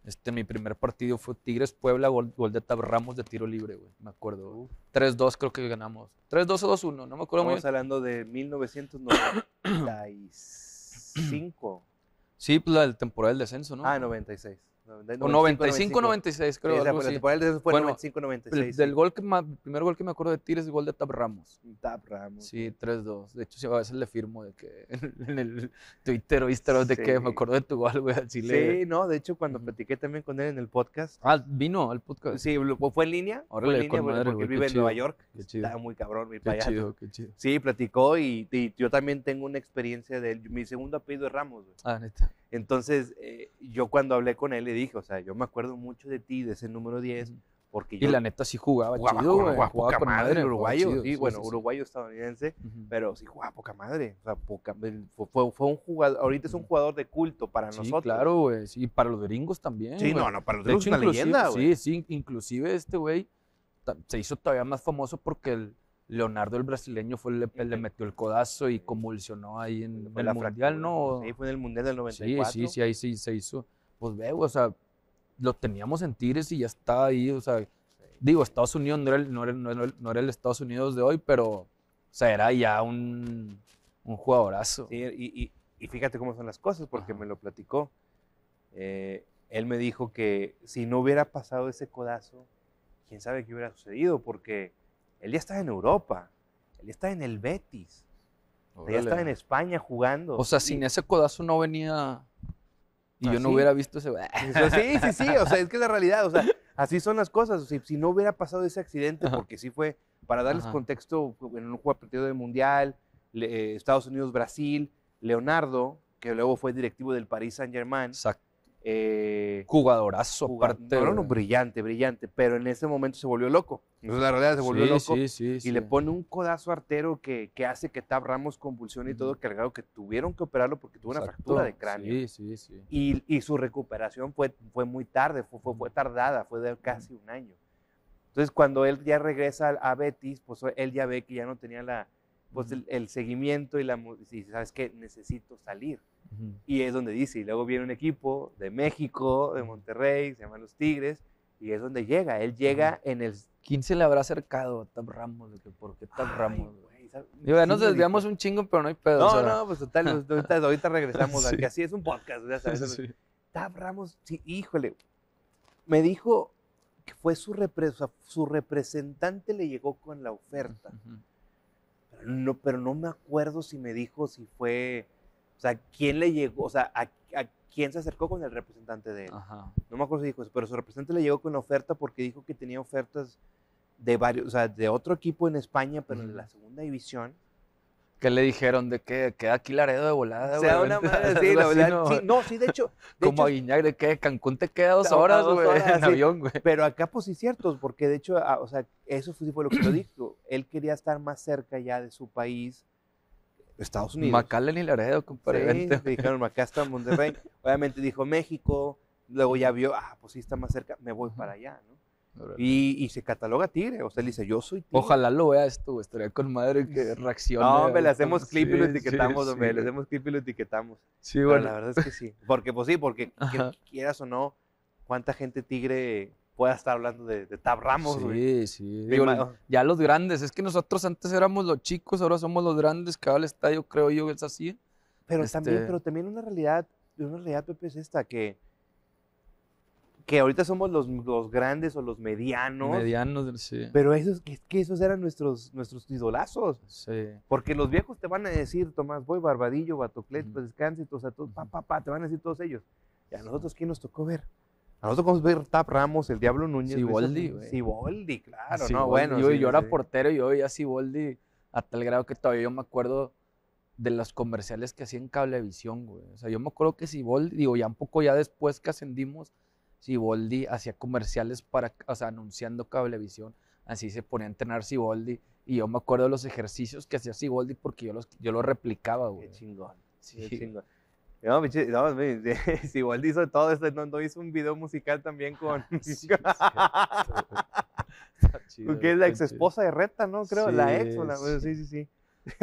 Este, mi primer partido fue Tigres Puebla, gol, de Tab Ramos de tiro libre, güey. Me acuerdo. 3-2 creo que ganamos. 3-2 o 2-1, no me acuerdo muy bien. Estamos hablando de 1995. sí, pues la del temporal del descenso, ¿no? Ah, 96. 95, o 95, 96, creo. Sí, fue bueno, El, del gol que primer gol que me acuerdo de ti es el gol de Tab Ramos. Tab Ramos. Sí, 3-2. De hecho, a veces le firmo de que (laughs) en el Twitter o Instagram de que me acuerdo de tu gol, güey, Chile. Sí, no, de hecho, cuando platicé platiqué también con él en el podcast. Ah, vino al podcast. Sí, fue en línea. Ahora le línea, porque él vive en Nueva York. Está muy cabrón, mi payaso. Qué chido, qué chido. Sí, platicó y, yo también tengo una experiencia de él. Mi segundo apellido es Ramos, güey. Ah, neta. Entonces, eh, yo cuando hablé con él, dije, o sea, yo me acuerdo mucho de ti, de ese número 10, porque Y la neta sí jugaba, chido, con, jugaba, poca madre, uruguayo, bueno, uruguayo estadounidense, pero sí jugaba poca madre, o sea, poca, fue, fue, un jugador, ahorita es un jugador de culto para nosotros. claro, güey, Y para los gringos también. Sí, no, no, para los gringos es una leyenda, güey. Sí, sí, inclusive este güey se hizo todavía más famoso porque el Leonardo el brasileño fue el, le metió el codazo y convulsionó ahí en, el la mundial, ¿no? Ahí fue en el mundial del 94. Sí, sí, sí, ahí sí se hizo pues veo, o sea, lo teníamos en Tigres y ya está ahí, o sea, digo, Estados Unidos no era el, Estados Unidos de hoy, pero, o sea, era ya un, jugadorazo. Sí, y, fíjate cómo son las cosas, porque me lo platicó. Eh, él me dijo que si no hubiera pasado ese codazo, quién sabe qué hubiera sucedido, porque él ya está en Europa, él ya está en el Betis, él ya está en España jugando. O sea, sin ese codazo no venía y yo no hubiera visto ese. sí, sí, sí, o sea, es que es la realidad, o sea, así son las cosas. O sea, si no hubiera pasado ese accidente, porque sí fue, para darles contexto, en un juego partido de mundial, eh, Estados Unidos, Brasil, Leonardo, que luego fue directivo del Paris Saint Germain. Exacto eh, Jugadorazo, no, brillante, brillante, pero en ese momento se volvió loco. Entonces, la realidad se volvió loco. y le pone un codazo artero que, que hace que Tab Ramos convulsión y todo cargado, que tuvieron que operarlo porque tuvo una fractura de cráneo. Sí, sí, y, y, su recuperación fue, fue muy tarde, fue, fue, tardada, fue de casi un año. Entonces, cuando él ya regresa a Betis, pues él ya ve que ya no tenía la, pues, el, el seguimiento y la. Y sabes que necesito salir. Y es donde dice, y luego viene un equipo de México, de Monterrey, se llama Los Tigres, y es donde llega. Él llega en el... ¿Quién se le habrá acercado a Tab Ramos? ¿Por qué Tab Ramos? ya nos desviamos un chingo, pero no hay pedo. No, no, pues total, (laughs) ahorita, regresamos, que así es un podcast, ya sabes. Tab (laughs) Ramos, sí, híjole, me dijo que fue su, su representante le llegó con la oferta. pero, no, pero no me acuerdo si me dijo si fue sea, ¿quién le llegó? O sea, ¿a, quién se acercó con el representante de él? No me acuerdo si dijo eso, pero su representante le llegó con oferta porque dijo que tenía ofertas de varios, o sea, de otro equipo en España, pero en la segunda división. ¿Qué le dijeron? ¿De que ¿Queda aquí Laredo de volada? O sea, una madre, (laughs) sí, la verdad, no. Sí, de hecho. (laughs) Como a qué? Cancún te queda dos horas, güey, (laughs) en avión, güey. Pero acá, pues sí, cierto, porque de hecho, o sea, eso fue, fue lo que lo (clears throat) dijo. Él quería estar más cerca ya de su país Estados Unidos. McAllen y Laredo, compadre. Sí, dijeron, acá está Monterrey. (laughs) Obviamente dijo México, luego ya vio, ah, pues sí está más cerca, me voy para allá, ¿no? Y, se cataloga tigre, o sea, él dice, yo soy tigre. Ojalá lo veas esto, estaría con madre que reaccione. No, me le hacemos clip y lo etiquetamos, sí, hombre, le hacemos clip y lo etiquetamos. Sí, bueno. la verdad es que sí. Porque, pues sí, porque (laughs) quieras o no, cuánta gente tigre pueda estar hablando de, Tab Ramos, Sí, sí. ya los grandes. Es que nosotros antes éramos los chicos, ahora somos los grandes. Cada el estadio, creo yo, es así. Pero, este también, pero también una realidad, una realidad, Pepe, es esta, que, que ahorita somos los, grandes o los medianos. Medianos, sí. Pero esos, que, esos eran nuestros, nuestros idolazos. Sí. Porque los viejos te van a decir, Tomás voy Barbadillo, Batoclet, descansa o pa, pa, pa, te van a decir todos ellos. Y a nosotros, ¿quién nos tocó ver? A nosotros ver Tap Ramos, el Diablo Núñez. Siboldi, Siboldi, claro, Bueno, yo, era portero y yo veía Siboldi a tal grado que todavía yo me acuerdo de los comerciales que hacía en Cablevisión, güey. O sea, yo me acuerdo que Siboldi, digo, ya un poco ya después que ascendimos, Siboldi hacía comerciales para, o sea, anunciando Cablevisión. Así se ponía a entrenar Siboldi. Y yo me acuerdo de los ejercicios que hacía Siboldi porque yo los, yo los replicaba, güey. Qué chingón. Sí. Qué chingón. No, no, (laughs) igual hizo todo esto, no, hizo un video musical también con. Ah, (laughs) sí, que es la ex esposa de Reta, ¿no? Creo, la ex. sí, sí, sí. sí. (laughs)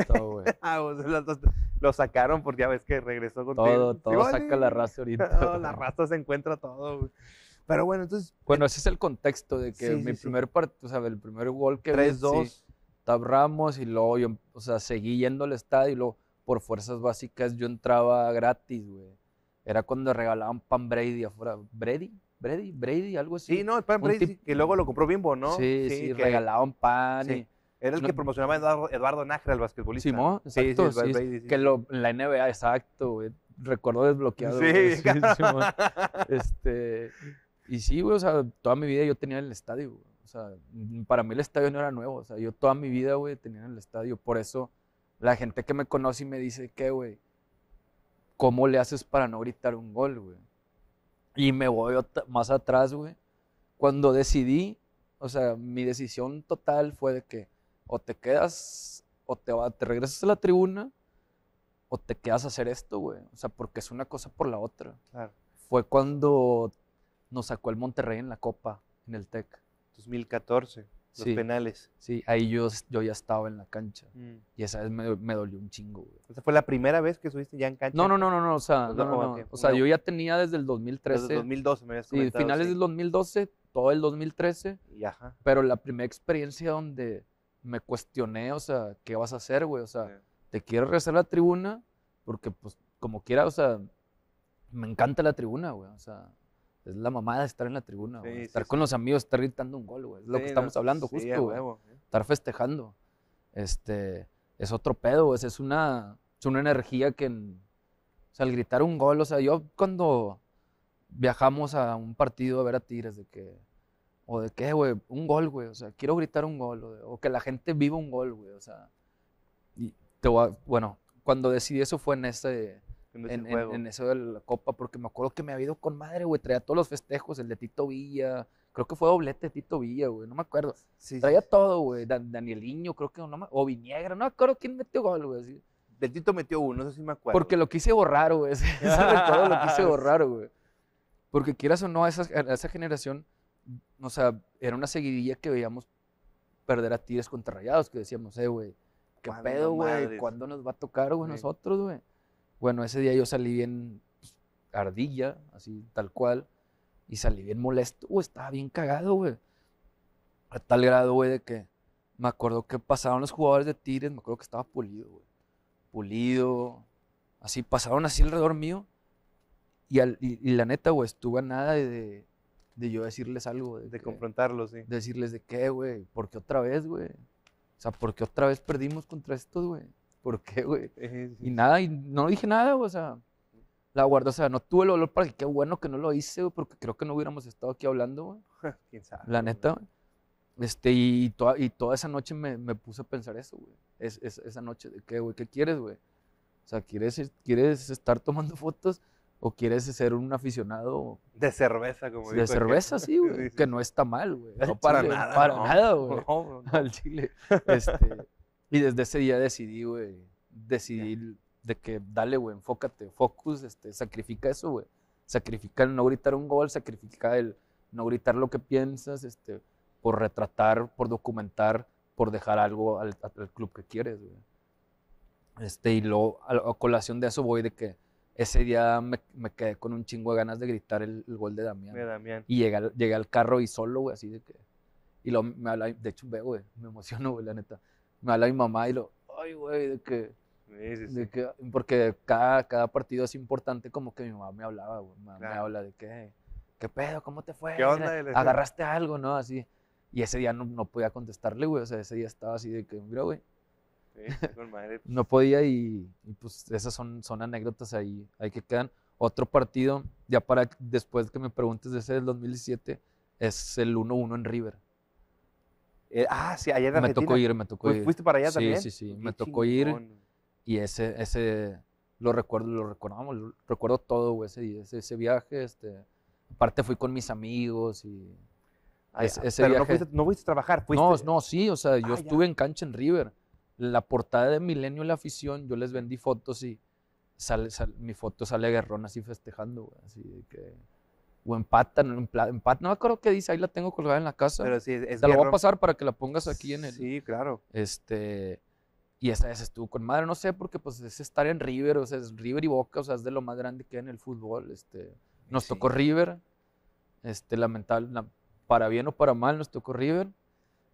Ah, pues, lo, sacaron porque ya ves que regresó con Todo, todo saca la raza ahorita. la raza se encuentra todo, Pero bueno, entonces. Bueno, eh, ese es el contexto de que mi primer partido, o sea, el primer gol que. 3-2. Tab Ramos y luego yo, o sea, seguí yendo al estadio y luego por fuerzas básicas yo entraba gratis, güey. Era cuando regalaban pan Brady afuera. ¿Brady? ¿Brady? ¿Brady? Algo así. Sí, no, el pan Brady, que luego lo compró Bimbo, ¿no? Sí, sí, regalaban pan Era el que promocionaba Eduardo, Eduardo Nájera, el basquetbolista. Sí, sí, Que lo, la NBA, exacto, güey. Recuerdo desbloqueado. Sí, (laughs) sí (laughs) Este, y sí, güey, o sea, toda mi vida yo tenía el estadio, güey. O sea, para mí el estadio no era nuevo. O sea, yo toda mi vida, güey, tenía el estadio. Por eso la gente que me conoce y me dice, ¿qué, güey? ¿Cómo le haces para no gritar un gol, güey? Y me voy más atrás, güey. Cuando decidí, o sea, mi decisión total fue de que o te quedas, o te, regresas a la tribuna, o te quedas a hacer esto, güey. O sea, porque es una cosa por la otra. Fue cuando nos sacó el Monterrey en la Copa, en el TEC. 2014 los penales. Sí, ahí yo, yo ya estaba en la cancha. Mm. Y esa vez me, me, dolió un chingo, güey. ¿Esa fue la primera vez que subiste ya en cancha? No, no, no, no, no o sea, no, no, o sea yo ya tenía desde el 2013. Desde el 2012 me habías comentado. Sí, finales del 2012, todo el 2013. Y ajá. Pero la primera experiencia donde me cuestioné, o sea, ¿qué vas a hacer, güey? O sea, ¿te quiero regresar a la tribuna? Porque, pues, como quiera, o sea, me encanta la tribuna, güey. O sea, es la mamada de estar en la tribuna, estar con los amigos, estar gritando un gol, güey. Es lo que estamos hablando justo, eh. Estar festejando. Este, es otro pedo, güey. Es una, es una energía que, al gritar un gol, o sea, yo cuando viajamos a un partido a ver a Tigres, de que, o de qué, güey, un gol, güey, o sea, quiero gritar un gol, o, que la gente viva un gol, güey, o sea, y te bueno, cuando decidí eso fue en ese, en, eso de la copa, porque me acuerdo que me había ido con madre, güey. Traía todos los festejos, el de Tito Villa. Creo que fue doblete de Tito Villa, güey. No me acuerdo. traía todo, güey. Danieliño, creo que O Viniegra, no me acuerdo quién metió gol, güey. Del Tito metió uno, no sé si me acuerdo. Porque lo quise borrar, güey. (laughs) (laughs) todo lo quise borrar, güey. Porque quieras o no, esa, generación, o sea, era una seguidilla que veíamos perder a tires contra Rayados, que decíamos, eh, güey, ¿qué pedo, güey? ¿Cuándo nos va a tocar, güey, nosotros, güey? Bueno, ese día yo salí bien pues, ardilla, así tal cual, y salí bien molesto, güey, estaba bien cagado, güey. A tal grado, güey, de que me acuerdo que pasaron los jugadores de Tigres, me acuerdo que estaba pulido, güey. Pulido, así, pasaron así alrededor mío. Y, la neta, güey, estuve a nada de, yo decirles algo. De, confrontarlos, sí. decirles de qué, güey, ¿por qué otra vez, güey? O sea, porque otra vez perdimos contra estos, güey? ¿por qué, güey? Y nada, y no dije nada, o sea, la guardo o sea, no tuve el valor para que qué bueno que no lo hice, güey, porque creo que no hubiéramos estado aquí hablando, güey. (laughs) ¿Quién sabe? La neta, güey. Este, y, toda, y toda esa noche me, me puse a pensar eso, güey. Es, esa noche, de qué, güey? ¿Qué quieres, güey? O sea, ¿quieres, ¿quieres estar tomando (laughs) fotos o quieres ser un aficionado? De cerveza, como De cerveza, sí, güey. (laughs) Que no está mal, güey. No para nada. Para no. nada, güey. Al chile. Este, y desde ese día decidí, güey, decidí de que dale, güey, enfócate, focus, este, sacrifica eso, güey. Sacrifica el no gritar un gol, sacrifica el no gritar lo que piensas, este, por retratar, por documentar, por dejar algo al, club que quieres, güey. Este, y luego, a, colación de eso voy de que ese día me, me, quedé con un chingo de ganas de gritar el, gol de Damián. Damián. Y llegué al, llegué al carro y solo, güey, así de que... Y luego me habla, de hecho, veo, güey, me emociono, güey, la neta me habla mi mamá y lo, ay, güey, de que, de porque cada, cada partido es importante, como que mi mamá me hablaba, güey, me habla de que, qué pedo, cómo te fue, ¿Qué onda agarraste algo, ¿no? Así, y ese día no, podía contestarle, güey, o sea, ese día estaba así de que, mira, güey, (laughs) no podía y, pues esas son, son anécdotas ahí, ahí que quedan. Otro partido, ya para después que me preguntes de ese del 2017, es el 1-1 en River. Eh, ah, sí, allá en Argentina. Me tocó ir, me tocó ir. ¿Fuiste para allá también? Sí, sí, sí. Pues me tocó ir y ese, ese, lo recuerdo, lo recordamos, recuerdo todo, güey, ese, ese, viaje, este, aparte fui con mis amigos y... Ah, ese, viaje. pero No, fuiste, no fuiste a trabajar, fuiste... No, no, sí, o sea, yo ah, estuve en cancha en River, la portada de Milenio La Afición, yo les vendí fotos y sale, sale mi foto sale a así festejando, güey, así que o empatan, empatan, no me acuerdo qué dice, ahí la tengo colgada en la casa. Pero sí, Te la voy a pasar para que la pongas aquí en el... Sí, claro. Este, y esa vez estuvo con madre, no sé, porque pues es estar en River, o sea, es River y Boca, o sea, es de lo más grande que hay en el fútbol, este, nos tocó River, este, lamentable, para bien o para mal nos tocó River,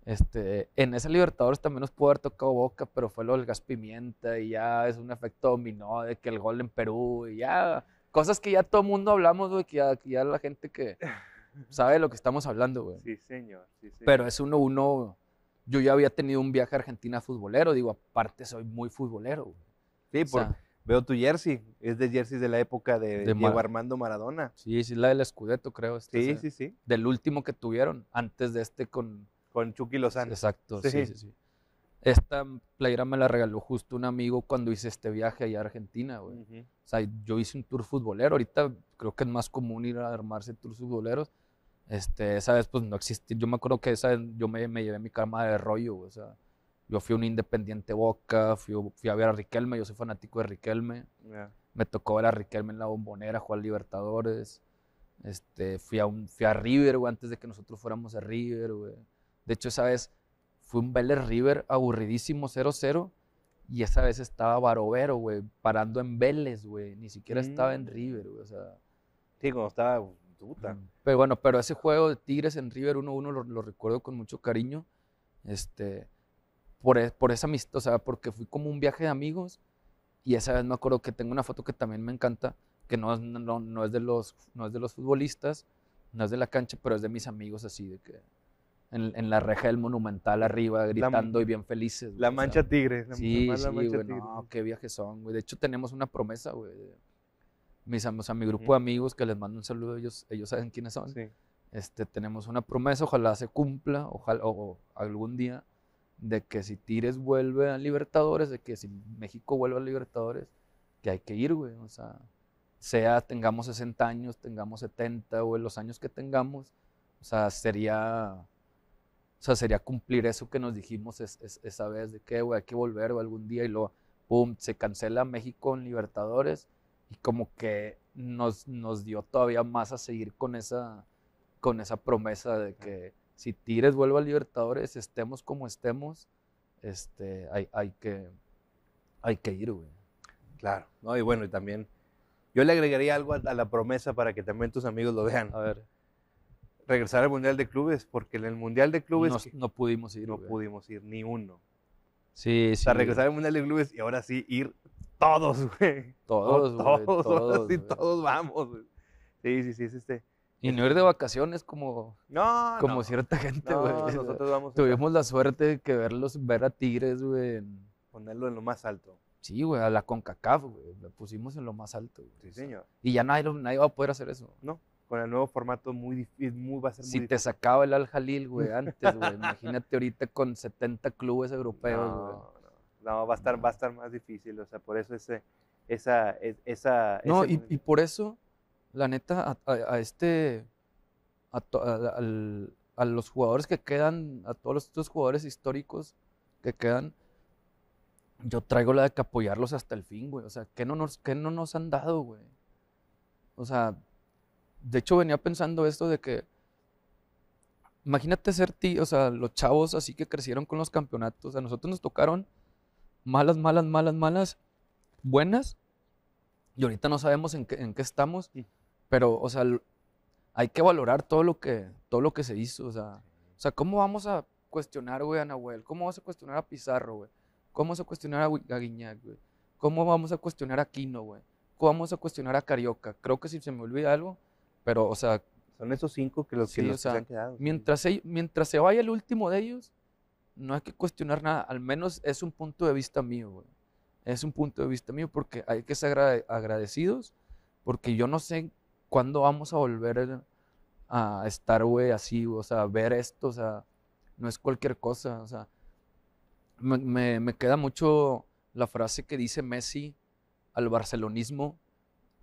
este, en esa Libertadores también nos pudo haber tocado Boca, pero fue lo del gas pimienta y ya es un efecto dominó de que el gol en Perú y ya Cosas que ya todo el mundo hablamos, güey, que ya, la gente que sabe lo que estamos hablando, güey. Sí, señor. Sí, Pero es uno, uno, yo ya había tenido un viaje a Argentina futbolero, digo, aparte soy muy futbolero, güey. Sí, por, veo tu jersey, es de jerseys de la época de, Diego Armando Maradona. Sí, sí, la del Scudetto, creo. Este, sí, sí, sí. Del último que tuvieron, antes de este con... Con Chucky Lozano. Exacto, sí. sí. sí. Esta playera me la regaló justo un amigo cuando hice este viaje allá a Argentina, güey. O sea, yo hice un tour futbolero. Ahorita creo que es más común ir a armarse tours futboleros. Este, esa vez, pues no existía. Yo me acuerdo que esa vez yo me, me llevé mi cama de rollo, O sea, yo fui un independiente Boca, fui, fui, a ver a Riquelme. Yo soy fanático de Riquelme. Me tocó ver a Riquelme en la bombonera, jugar Libertadores. Este, fui a, un, fui a River, güey, antes de que nosotros fuéramos a River, güey. De hecho, esa vez fue un Vélez River aburridísimo 0-0 y esa vez estaba Barovero, güey, parando en Vélez, güey, ni siquiera estaba en mm. River, güey, o sea. Sí, como estaba puta. Pero bueno, pero ese juego de Tigres en River 1-1 lo, recuerdo con mucho cariño, este, por, e, por esa amistad, o sea, porque fui como un viaje de amigos y esa vez me acuerdo que tengo una foto que también me encanta, que no, no es, de los, no es de los futbolistas, no es de la cancha, pero es de mis amigos así, de que en, la reja del Monumental arriba, gritando y bien felices. la mancha Tigres tigre. sí, sí, güey, no, qué viajes son, güey. De hecho, tenemos una promesa, güey. Mis, o sea, mi grupo de amigos que les mando un saludo, ellos, ellos saben quiénes son. Sí. Este, tenemos una promesa, ojalá se cumpla, ojalá, o, algún día, de que si Tigres vuelve a Libertadores, de que si México vuelve a Libertadores, que hay que ir, güey. O sea, sea tengamos 60 años, tengamos 70, o en los años que tengamos, o sea, sería sea, sería cumplir eso que nos dijimos esa vez de que, güey, hay que volver o algún día y luego, pum, se cancela México en Libertadores y como que nos, nos dio todavía más a seguir con esa, con esa promesa de que si Tires vuelve a Libertadores, estemos como estemos, este, hay, hay, que, hay que ir, güey. Claro, ¿no? y bueno, y también yo le agregaría algo a la promesa para que también tus amigos lo vean. A ver regresar al Mundial de Clubes, porque en el Mundial de Clubes... no pudimos ir. No pudimos ir, ni uno. Sí, sí. O sea, regresar al Mundial de Clubes y ahora sí ir todos, (laughs) güey. Todos, Todos, todos, todos vamos. Güey. Sí, sí, sí, este... Y no ir de vacaciones como, no, como cierta gente, güey. nosotros vamos Tuvimos la suerte de verlos, ver a Tigres, güey. Ponerlo en lo más alto. Sí, güey, a la CONCACAF, güey. Lo pusimos en lo más alto. sí, señor. Y ya nadie, nadie va a poder hacer eso. No, con el nuevo formato muy difícil, muy, va a ser muy Si te sacaba el Al Jalil, güey, (laughs) antes, güey. Imagínate ahorita con 70 clubes europeos, no, No, va a estar, va a estar más difícil. O sea, por eso ese, esa, e-, esa. No, y, por eso, la neta, a, este, a, los jugadores que quedan, a todos estos jugadores históricos que quedan, yo traigo la de que apoyarlos hasta el fin, güey. O sea, ¿qué no nos, qué no nos han dado, güey? O sea, de hecho venía pensando esto de que, imagínate ser ti, o sea, los chavos así que crecieron con los campeonatos, a nosotros nos tocaron malas, malas, malas, malas, buenas, y ahorita no sabemos en qué, estamos, pero, o sea, hay que valorar todo lo que, todo lo que se hizo, o sea, o sea, ¿cómo vamos a cuestionar, güey, a Nahuel? ¿Cómo vamos a cuestionar a Pizarro, güey? ¿Cómo vamos a cuestionar a, Guiñac, güey? ¿Cómo vamos a cuestionar a Quino, güey? ¿Cómo vamos a cuestionar a Carioca? Creo que si se me olvida algo, pero, o sea... Son esos cinco que los, que, los se han quedado. Mientras, mientras se vaya el último de ellos, no hay que cuestionar nada. Al menos es un punto de vista mío, güey. Es un punto de vista mío porque hay que ser agradecidos porque yo no sé cuándo vamos a volver a estar, güey, así, o sea, ver esto, o sea, no es cualquier cosa, o sea, me, me queda mucho la frase que dice Messi al barcelonismo,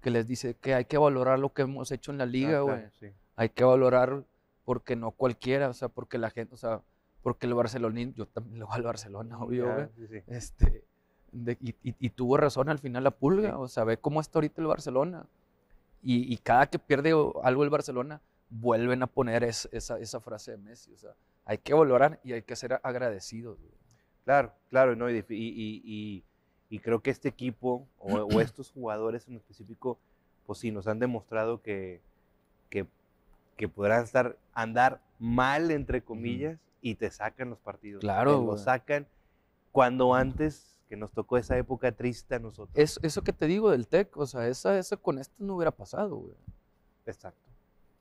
que les dice que hay que valorar lo que hemos hecho en la liga, güey. Hay que valorar porque no cualquiera, o sea, porque la gente, o sea, porque el Barcelona, yo también lo voy al Barcelona, obvio, Este, y, tuvo razón al final la pulga, o sea, ve cómo está ahorita el Barcelona. Y, y cada que pierde algo el Barcelona, vuelven a poner esa, frase de Messi, o sea, hay que valorar y hay que ser agradecidos. Claro, claro, ¿no? y y creo que este equipo o, (clears throat) estos jugadores en específico, pues sí, nos han demostrado que, que, podrán estar, andar mal, entre comillas, y te sacan los partidos. Claro. Te los sacan cuando antes que nos tocó esa época triste a nosotros. eso que te digo del TEC, o sea, esa, con esto no hubiera pasado, güey. Exacto.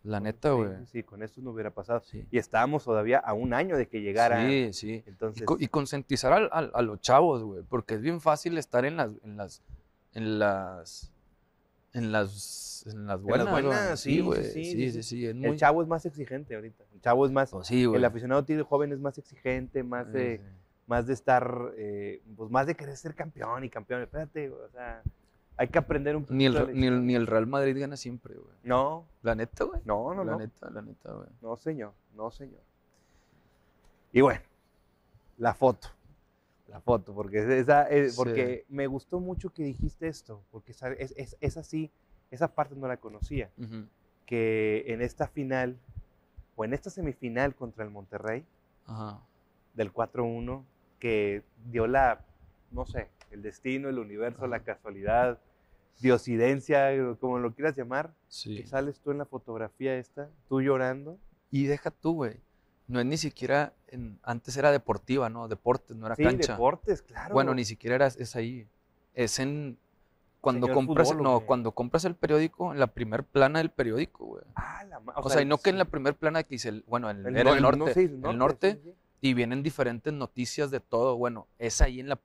La neta, güey. Sí, con esto no hubiera pasado. Y estábamos todavía a un año de que llegara. Sí, sí. Entonces... Y, consentizar a, los chavos, güey, porque es bien fácil estar en las, en las, en las, en las, en las buenas. En sí, güey. Sí, sí, sí. El chavo es más exigente ahorita. El chavo es más. Pues el aficionado tío joven es más exigente, más de, más de estar, eh, pues más de querer ser campeón y campeón. Espérate, o sea. Hay que aprender un poco. Ni el, Real Madrid gana siempre, güey. No. La neta, güey. No, no, no. La neta, la neta, güey. No, señor. No, señor. Y bueno, la foto. La foto, porque, esa, porque me gustó mucho que dijiste esto, porque es, así, esa parte no la conocía. Que en esta final, o en esta semifinal contra el Monterrey, del 4-1, que dio la, no sé, el destino, el universo, la casualidad, diosidencia, como lo quieras llamar, que sales tú en la fotografía esta, tú llorando. Y deja tú, güey. No es ni siquiera, en, antes era deportiva, ¿no? Deportes, no era sí, cancha. deportes, claro. Bueno, ni siquiera era, es ahí. Es en, cuando compras, no, cuando compras el periódico, en la primer plana del periódico, güey. Ah, la O, o sea, y no que en la primer plana que dice, bueno, en el, norte, el norte, y vienen diferentes noticias de todo. Bueno, es ahí en la,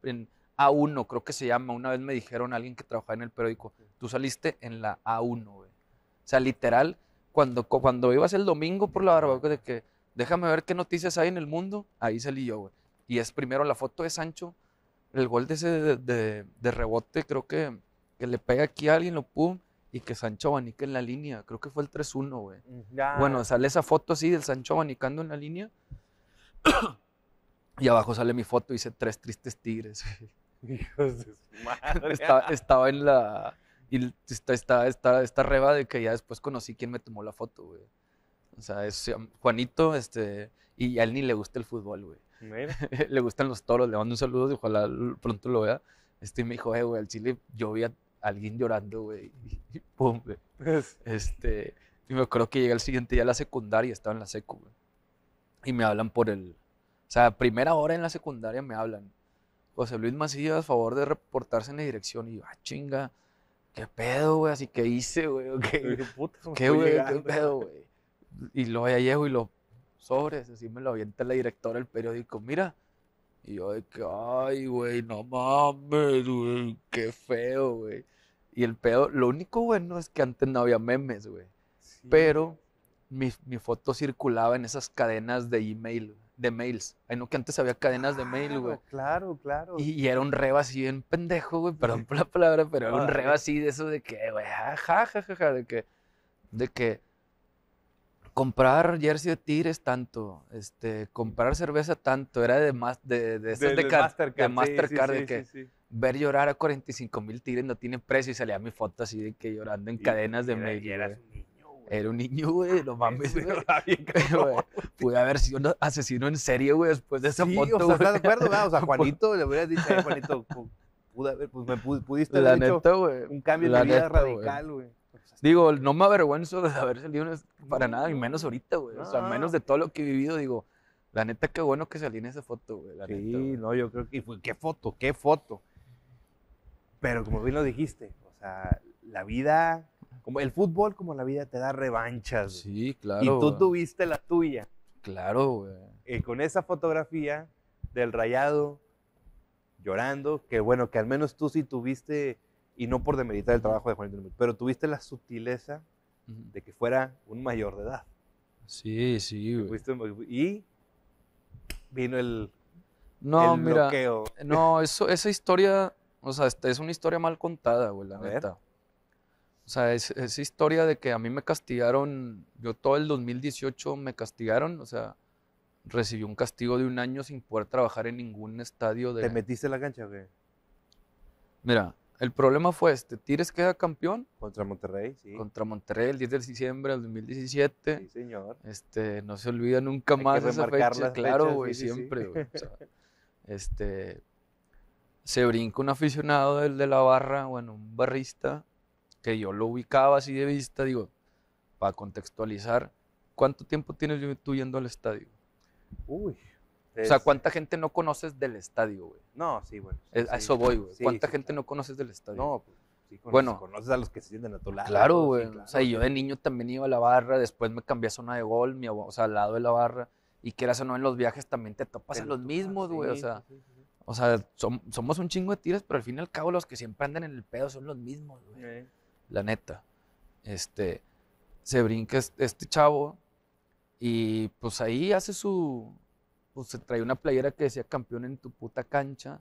a1, creo que se llama. Una vez me dijeron alguien que trabajaba en el periódico, tú saliste en la A1, güey. O sea, literal, cuando, cuando ibas el domingo por la barbacoa de que déjame ver qué noticias hay en el mundo, ahí salí yo, güey. Y es primero la foto de Sancho, el gol de ese de, rebote, creo que, que le pega aquí a alguien, lo pum, y que Sancho abanique en la línea. Creo que fue el 3-1, güey. Mm, bueno, sale esa foto así del Sancho abanicando en la línea. (coughs) y abajo sale mi foto y dice tres tristes tigres. (laughs) (laughs) estaba en la. Y está, está, está, reba de que ya después conocí quién me tomó la foto, güey. O sea, es um, Juanito, este. Y a él ni le gusta el fútbol, güey. (laughs) le gustan los toros, le mando un saludo y ojalá pronto lo vea. Este, y me dijo, eh, güey, al chile yo vi a alguien llorando, güey. (laughs) Y pum, pues. Este. Y me acuerdo que llegué el siguiente día a la secundaria, estaba en la secu, güey. Y me hablan por el. O sea, primera hora en la secundaria me hablan. José Luis Macías a favor de reportarse en la dirección. Y yo, ah, chinga, qué pedo, güey, así que hice, güey, qué, qué, güey, qué pedo, (laughs) güey. Y lo ya llego y lo sobres, así me lo avienta la directora del periódico, mira. Y yo de que, ay, güey, no mames, güey, qué feo, güey. Y el pedo, lo único bueno es que antes no había memes, güey. Pero mi, mi foto circulaba en esas cadenas de email, güey de mails. Ay, no, que antes había cadenas de mail, güey. Claro, claro. Y, era un reba así bien pendejo, güey, perdón (laughs) por la palabra, pero era un reba así de eso de que, güey, ja, de que, de que comprar jersey de Tigres tanto, este, comprar cerveza tanto, era de más, de, de, de, de, Mastercard, de, Mastercard, de que ver llorar a 45 mil Tigres no tiene precio y salía mi foto así de que llorando en cadenas de mail. y era un niño, güey, no ah, mames, (laughs) ah, (laughs) güey. Pude haber sido un asesino en serie, güey, después de esa sí, o sea, ¿estás de acuerdo, güey? O sea, (laughs) Juanito, le hubieras dicho, Juanito, pude haber, pues me pudiste la neta, güey, un cambio de vida radical, güey. Digo, no me avergüenzo de haber salido para nada, y menos ahorita, güey. O sea, menos de todo lo que he vivido, digo, la neta, qué bueno que salí en esa foto, güey. Sí, no, yo creo que qué foto, qué foto. Pero como bien lo dijiste, o sea, la vida el fútbol, como la vida, te da revanchas. Sí, claro. Y tú tuviste la tuya. Claro, güey. Eh, con esa fotografía del rayado llorando, que bueno, que al menos tú sí tuviste, y no por demeritar el trabajo de Juanito, pero tuviste la sutileza de que fuera un mayor de edad. Sí, sí, güey. y vino el, no, mira, No, eso, esa historia, o sea, es una historia mal contada, güey, la neta. O sea, es, historia de que a mí me castigaron, yo todo el 2018 me castigaron, o sea, recibí un castigo de un año sin poder trabajar en ningún estadio de... ¿Te metiste en la cancha o qué? Mira, el problema fue este, Tires queda campeón. Contra Monterrey, sí. Contra Monterrey el 10 de diciembre del 2017. Sí, señor. Este, no se olvida nunca más esa fecha. claro, güey, siempre, güey. (laughs) este, se brinca un aficionado del de la barra, bueno, un barrista, que yo lo ubicaba así de vista, digo, para contextualizar, ¿cuánto tiempo tienes tú yendo al estadio? Uy. O sea, ¿cuánta gente no conoces del estadio, güey? No, sí, bueno. a eso voy, güey. ¿Cuánta gente no conoces del estadio? No, pues, sí, conoces, bueno, conoces a los que se sienten a tu lado. Claro, güey. o sea, yo de niño también iba a la barra, después me cambié a zona de gol, mi o sea, al lado de la barra. Y que o no, en los viajes también te topas en los mismos, güey. o sea, o sea somos un chingo de tiras, pero al fin y al cabo los que siempre andan en el pedo son los mismos, güey la neta. Este, se brinca este chavo y pues ahí hace su, pues se trae una playera que decía campeón en tu puta cancha.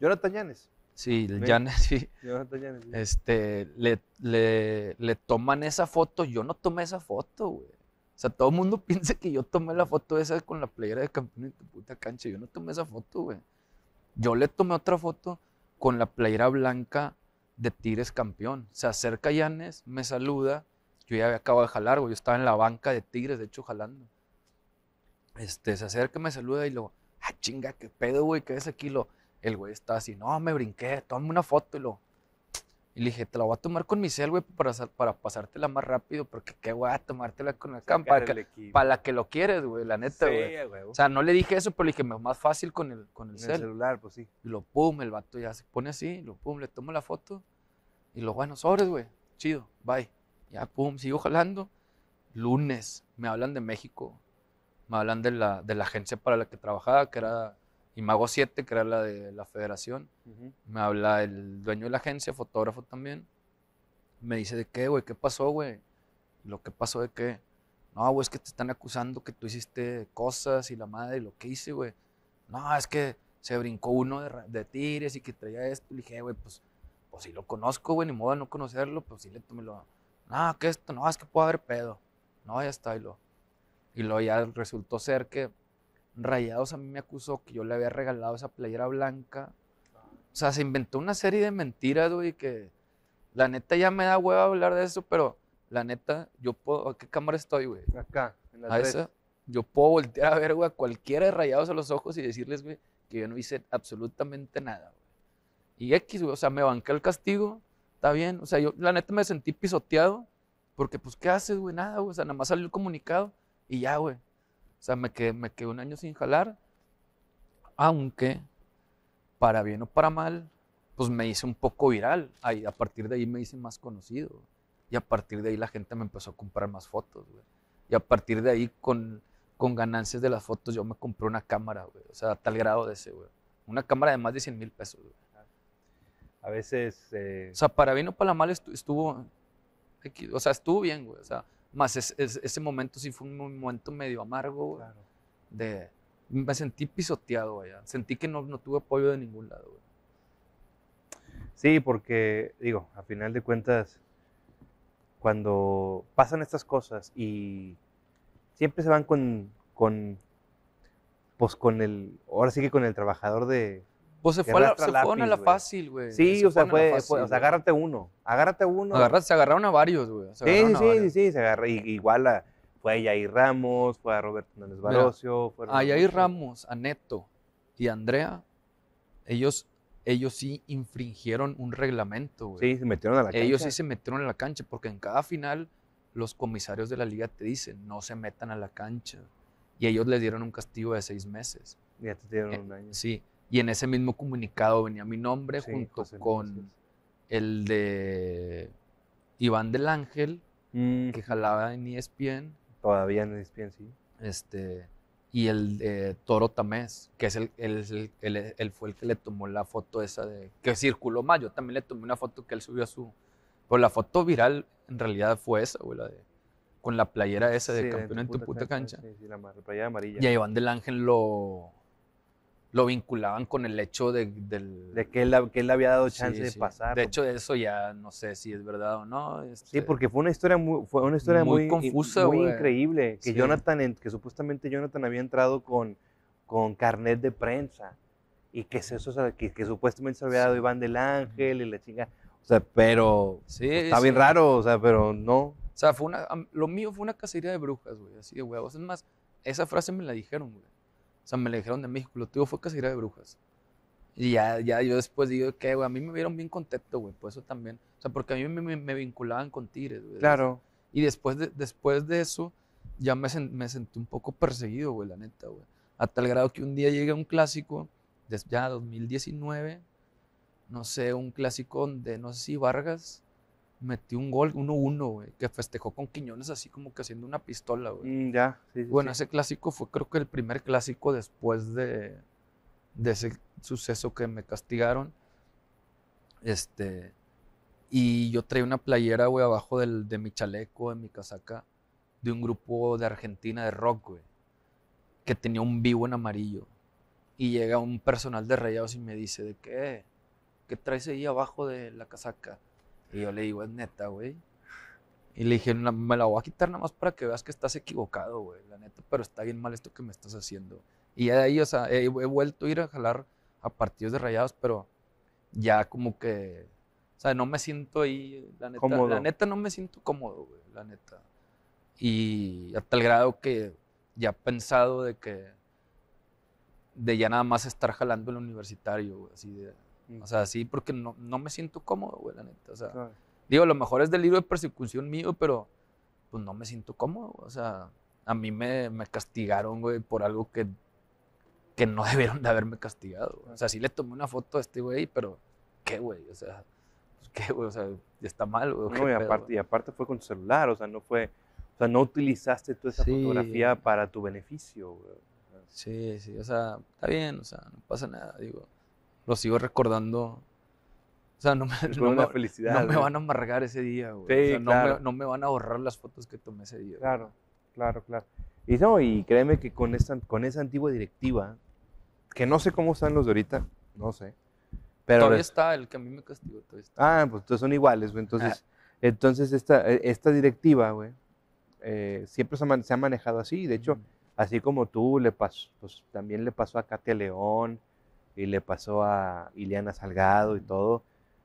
Jonathan Llanes. Sí, el Yanes, sí. Sí. Este, le, le, le toman esa foto, yo no tomé esa foto, güey. O sea, todo el mundo (laughs) piensa que yo tomé la foto esa con la playera de campeón en tu puta cancha. Yo no tomé esa foto, güey. Yo le tomé otra foto con la playera blanca de Tigres campeón. Se acerca Yanes, me saluda. Yo ya había acabo de jalar, güey. Yo estaba en la banca de Tigres, de hecho, jalando. Este, se acerca, me saluda y lo, ah, chinga, qué pedo, güey, qué es aquí. Lo, el güey está así, no, me brinqué, toma una foto y lo, y le dije, te la voy a tomar con mi cel, güey, para, para pasártela más rápido, porque qué voy a tomártela con el campo. Para, la que lo quieres, güey, la neta, güey. O sea, no le dije eso, pero le dije, me más fácil con el, con el, celular, pues sí. Y lo pum, el vato ya se pone así, lo pum, le tomo la foto. Y lo bueno, sobres, güey, chido, bye. Ya pum, sigo jalando. Lunes, me hablan de México. Me hablan de la, de la agencia para la que trabajaba, que era y Mago 7, que era la de la federación. Me habla el dueño de la agencia, fotógrafo también. Me dice, ¿de qué, güey? ¿Qué pasó, güey? Lo que pasó de qué. No, güey, es que te están acusando que tú hiciste cosas y la madre, y lo que hice, güey. No, es que se brincó uno de, de tires y que traía esto. Le dije, eh, güey, pues, pues si lo conozco, güey, ni modo de no conocerlo, pues sí si le tomé lo. No, que esto, no, es que puede haber pedo. No, ya está, y lo. Y lo ya resultó ser que Rayados a mí me acusó que yo le había regalado esa playera blanca. O sea, se inventó una serie de mentiras, güey, que la neta ya me da hueva hablar de eso, pero la neta, yo puedo, ¿a qué cámara estoy, güey? Acá, en la a esa, yo puedo voltear a ver, güey, a cualquiera de Rayados a los ojos y decirles, güey, que yo no hice absolutamente nada, güey. Y X, güey, o sea, me banqué el castigo, está bien, o sea, yo la neta me sentí pisoteado, porque pues, ¿qué haces, güey? Nada, güey, o sea, nada más salió el comunicado y ya, güey. O sea, me quedé, me quedé un año sin jalar, aunque para bien o para mal, pues me hice un poco viral. Ahí, a partir de ahí me hice más conocido. Y a partir de ahí la gente me empezó a comprar más fotos, güey. Y a partir de ahí, con, con ganancias de las fotos, yo me compré una cámara, güey. O sea, a tal grado de ese, güey. Una cámara de más de 100 mil pesos, güey. A veces... Eh, o sea, para bien o para mal estuvo... o sea, estuvo bien, güey. O sea, más ese momento sí fue un momento medio amargo, de me sentí pisoteado allá, sentí que no, no tuve apoyo de ningún lado. Sí, porque digo, a final de cuentas, cuando pasan estas cosas y siempre se van con, con pues con el, ahora sí que con el trabajador de, pues se, fue, la, a la fácil, güey. Sí, o sea, fue, agárrate uno. Agárrate uno. se agarraron a varios, güey. Sí, sí, sí, igual fue a Yair Ramos, fue a Roberto Hernández Barocio. a Yair Ramos, a Neto y a Andrea, ellos, ellos sí infringieron un reglamento, güey. Sí, se metieron a la cancha. Ellos sí se metieron a la cancha porque en cada final los comisarios de la liga te dicen, no se metan a la cancha. Y ellos les dieron un castigo de seis meses. Ya te dieron eh, un año. Sí. Y en ese mismo comunicado venía mi nombre junto con el de Iván del Ángel, mm. que jalaba en ESPN. Todavía en ESPN, sí. Este, y el de Toro Tamés, que es el, el fue el que le tomó la foto esa de que circuló más. Yo también le tomé una foto que él subió a su. Pero pues la foto viral en realidad fue esa, güey, la de con la playera esa de campeón en tu puta, cancha. Sí, sí, playera amarilla. Y Iván del Ángel lo, lo vinculaban con el hecho de, que, él, que había dado chance de pasar. De hecho, eso ya no sé si es verdad o no. Este sí, porque fue una historia muy, fue una historia muy, confusa, muy increíble. Que Jonathan, que supuestamente Jonathan había entrado con, con carnet de prensa y que, eso, que, supuestamente se había dado Iván del Ángel y la chinga. O sea, pero sí pues, está bien raro, o sea, pero no. O sea, fue una, lo mío fue una cacería de brujas, güey, así de huevos. Es más, esa frase me la dijeron, güey. O sea, me le dijeron de México, lo tuyo fue Casera de Brujas. Y ya, ya yo después digo que, güey, a mí me vieron bien contento, güey, por eso también. O sea, porque a mí me, me, vinculaban con Tigres, güey. Claro. Y después de, después de eso, ya me, me sentí un poco perseguido, güey, la neta, güey. A tal grado que un día llegué a un clásico, ya 2019, no sé, un clásico de, no sé si Vargas, metió un gol 1-1, que festejó con Quiñones así como que haciendo una pistola, mm, ya, Bueno, ese clásico fue creo que el primer clásico después de, ese suceso que me castigaron. Este, y yo traía una playera, güey, abajo del, de mi chaleco, de mi casaca, de un grupo de Argentina de rock, que tenía un vivo en amarillo. Y llega un personal de Rayados y me dice, ¿de qué? Eh, ¿Qué traes ahí abajo de la casaca? Y yo le digo, es neta, güey. Y le dije, me la voy a quitar nada más para que veas que estás equivocado, güey, la neta, pero está bien mal esto que me estás haciendo. Y de ahí, o sea, he, vuelto a ir a jalar a partidos de rayados, pero ya como que, o sea, no me siento ahí, la neta, la neta no me siento cómodo, güey, la neta. Y a tal grado que ya he pensado de que, de ya nada más estar jalando el universitario, güey, así de o sea, sí, porque no, me siento cómodo, güey, la neta. O sea, digo, lo mejor es del libro de persecución mío, pero pues no me siento cómodo. O sea, a mí me, castigaron, güey, por algo que, que no (laughs) debieron de haberme castigado. O sea, sí le tomé una foto a este güey, pero qué, güey, o sea, pues, qué, güey, o sea, está mal, güey. No, y, aparte, y aparte fue con celular, o sea, no fue, o sea, no utilizaste toda esa fotografía para tu beneficio, güey. Sí, sí, o sea, está bien, o sea, no pasa nada, digo lo sigo recordando. O sea, no me, no me, van a amargar ese día, güey. no, me, van a borrar las fotos que tomé ese día. Claro, claro, claro. Y, no, y créeme que con, esta, con esa antigua directiva, que no sé cómo están los de ahorita, no sé. Pero todavía está el que a mí me castigó. Todavía está. Ah, pues todos son iguales, güey. Entonces, (laughs) entonces esta, e, esta directiva, güey, eh, siempre se ha, manejado así. De hecho, así como tú, le pasó, pues, también le pasó a Katia León, y le pasó a Ileana Salgado y todo,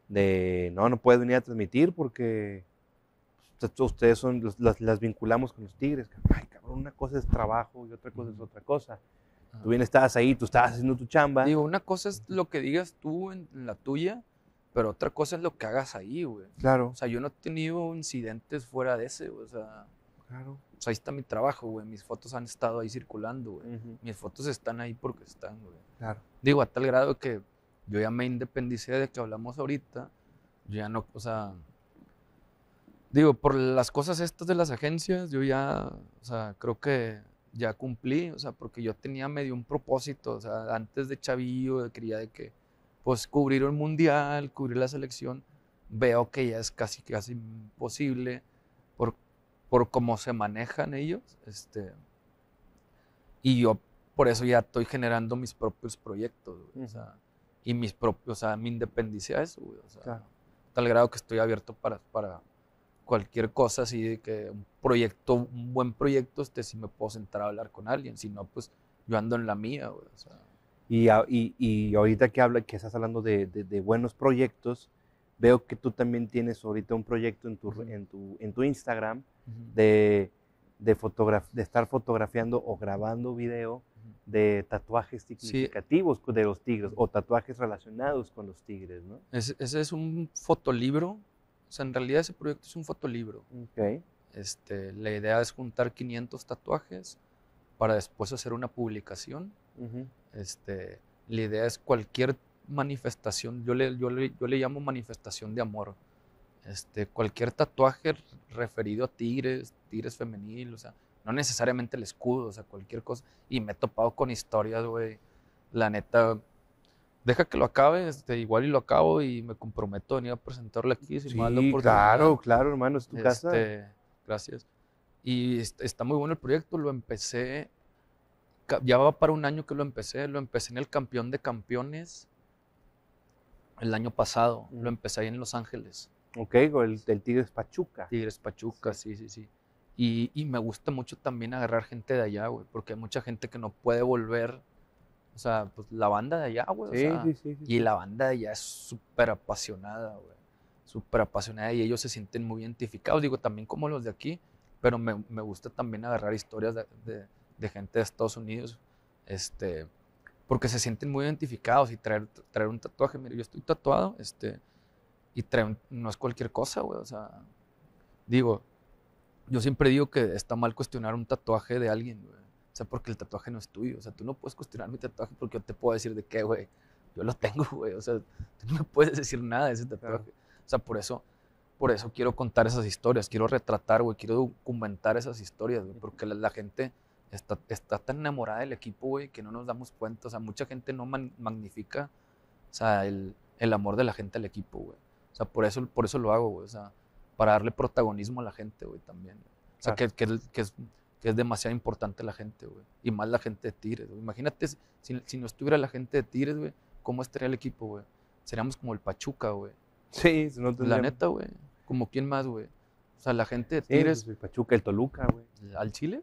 de no, no puedes venir a transmitir porque pues, ustedes son, las, vinculamos con los tigres. Ay, cabrón, una cosa es trabajo y otra cosa es otra cosa. Tú bien estabas ahí, tú estabas haciendo tu chamba. Digo, una cosa es lo que digas tú en, la tuya, pero otra cosa es lo que hagas ahí, güey. Claro. O sea, yo no he tenido incidentes fuera de ese, o sea. Claro. Pues, ahí está mi trabajo, güey. Mis fotos han estado ahí circulando, güey. Mis fotos están ahí porque están, güey. Claro. Digo, a tal grado que yo ya me independicé de que hablamos ahorita. Yo ya no, o sea. Digo, por las cosas estas de las agencias, yo ya, o sea, creo que ya cumplí, o sea, porque yo tenía medio un propósito, o sea, antes de Chavillo, quería de que, pues, cubrir el mundial, cubrir la selección, veo que ya es casi, casi imposible por cómo se manejan ellos. Este, y yo por eso ya estoy generando mis propios proyectos, y mis propios, o sea, mi independencia a tal grado que estoy abierto para, para cualquier cosa, así de que un proyecto, un buen proyecto, este, si me puedo sentar a hablar con alguien, si no, pues yo ando en la mía, o sea. y, y, y, ahorita que habla, que estás hablando de buenos proyectos, Veo que tú también tienes ahorita un proyecto en tu, en tu, en tu Instagram de, de, de, estar fotografiando o grabando video de tatuajes significativos de los tigres o tatuajes relacionados con los tigres, ¿no? ese es un fotolibro. O sea, en realidad ese proyecto es un fotolibro. Este, la idea es juntar 500 tatuajes para después hacer una publicación. este, la idea es cualquier manifestación, yo le, yo le, llamo manifestación de amor. Este, cualquier tatuaje referido a tigres, tigres femenil, o sea, no necesariamente el escudo, o sea, cualquier cosa. Y me he topado con historias, güey. La neta, deja que lo acabe, este, igual y lo acabo y me comprometo a venir a presentarle aquí. claro, claro, hermano, tu este, Gracias. Y está muy bueno el proyecto, lo empecé, ya va para un año que lo empecé, lo empecé en el campeón de campeones el año pasado. Lo empecé ahí en Los Ángeles. Ok, el, el Tigres Pachuca. Tigres Pachuca, sí, sí, sí. Y, me gusta mucho también agarrar gente de allá, güey, porque hay mucha gente que no puede volver. O sea, pues la banda de allá, güey. Sí, sí, sí, Y la banda de allá es súper apasionada, güey. Súper apasionada y ellos se sienten muy identificados, digo, también como los de aquí, pero me, gusta también agarrar historias de, de gente de Estados Unidos. Este, porque se sienten muy identificados y traer, traer un tatuaje, mire, yo estoy tatuado, este, y traer, no es cualquier cosa, güey, o sea, digo, yo siempre digo que está mal cuestionar un tatuaje de alguien, güey, o sea, porque el tatuaje no es tuyo, o sea, tú no puedes cuestionar mi tatuaje porque yo te puedo decir de qué, güey, yo lo tengo, (laughs) güey, o sea, tú no me puedes decir nada de ese tatuaje, o sea, por eso, por eso quiero contar esas historias, quiero retratar, güey, quiero documentar esas historias, porque la gente está, tan enamorada del equipo, güey, que no nos damos cuenta. O sea, mucha gente no magnifica, o sea, el, amor de la gente al equipo, güey. O sea, por eso, por eso lo hago, güey. O sea, para darle protagonismo a la gente, güey, también. O sea, que, que, es, demasiado importante la gente, güey. Y más la gente de Tigres, Imagínate si, no estuviera la gente de Tigres, güey, ¿cómo estaría el equipo, güey? Seríamos como el Pachuca, güey. Sí, La neta, güey. Como quién más, güey. O sea, la gente de pues, Tigres. el Pachuca, el Toluca, güey. ¿Al Chile?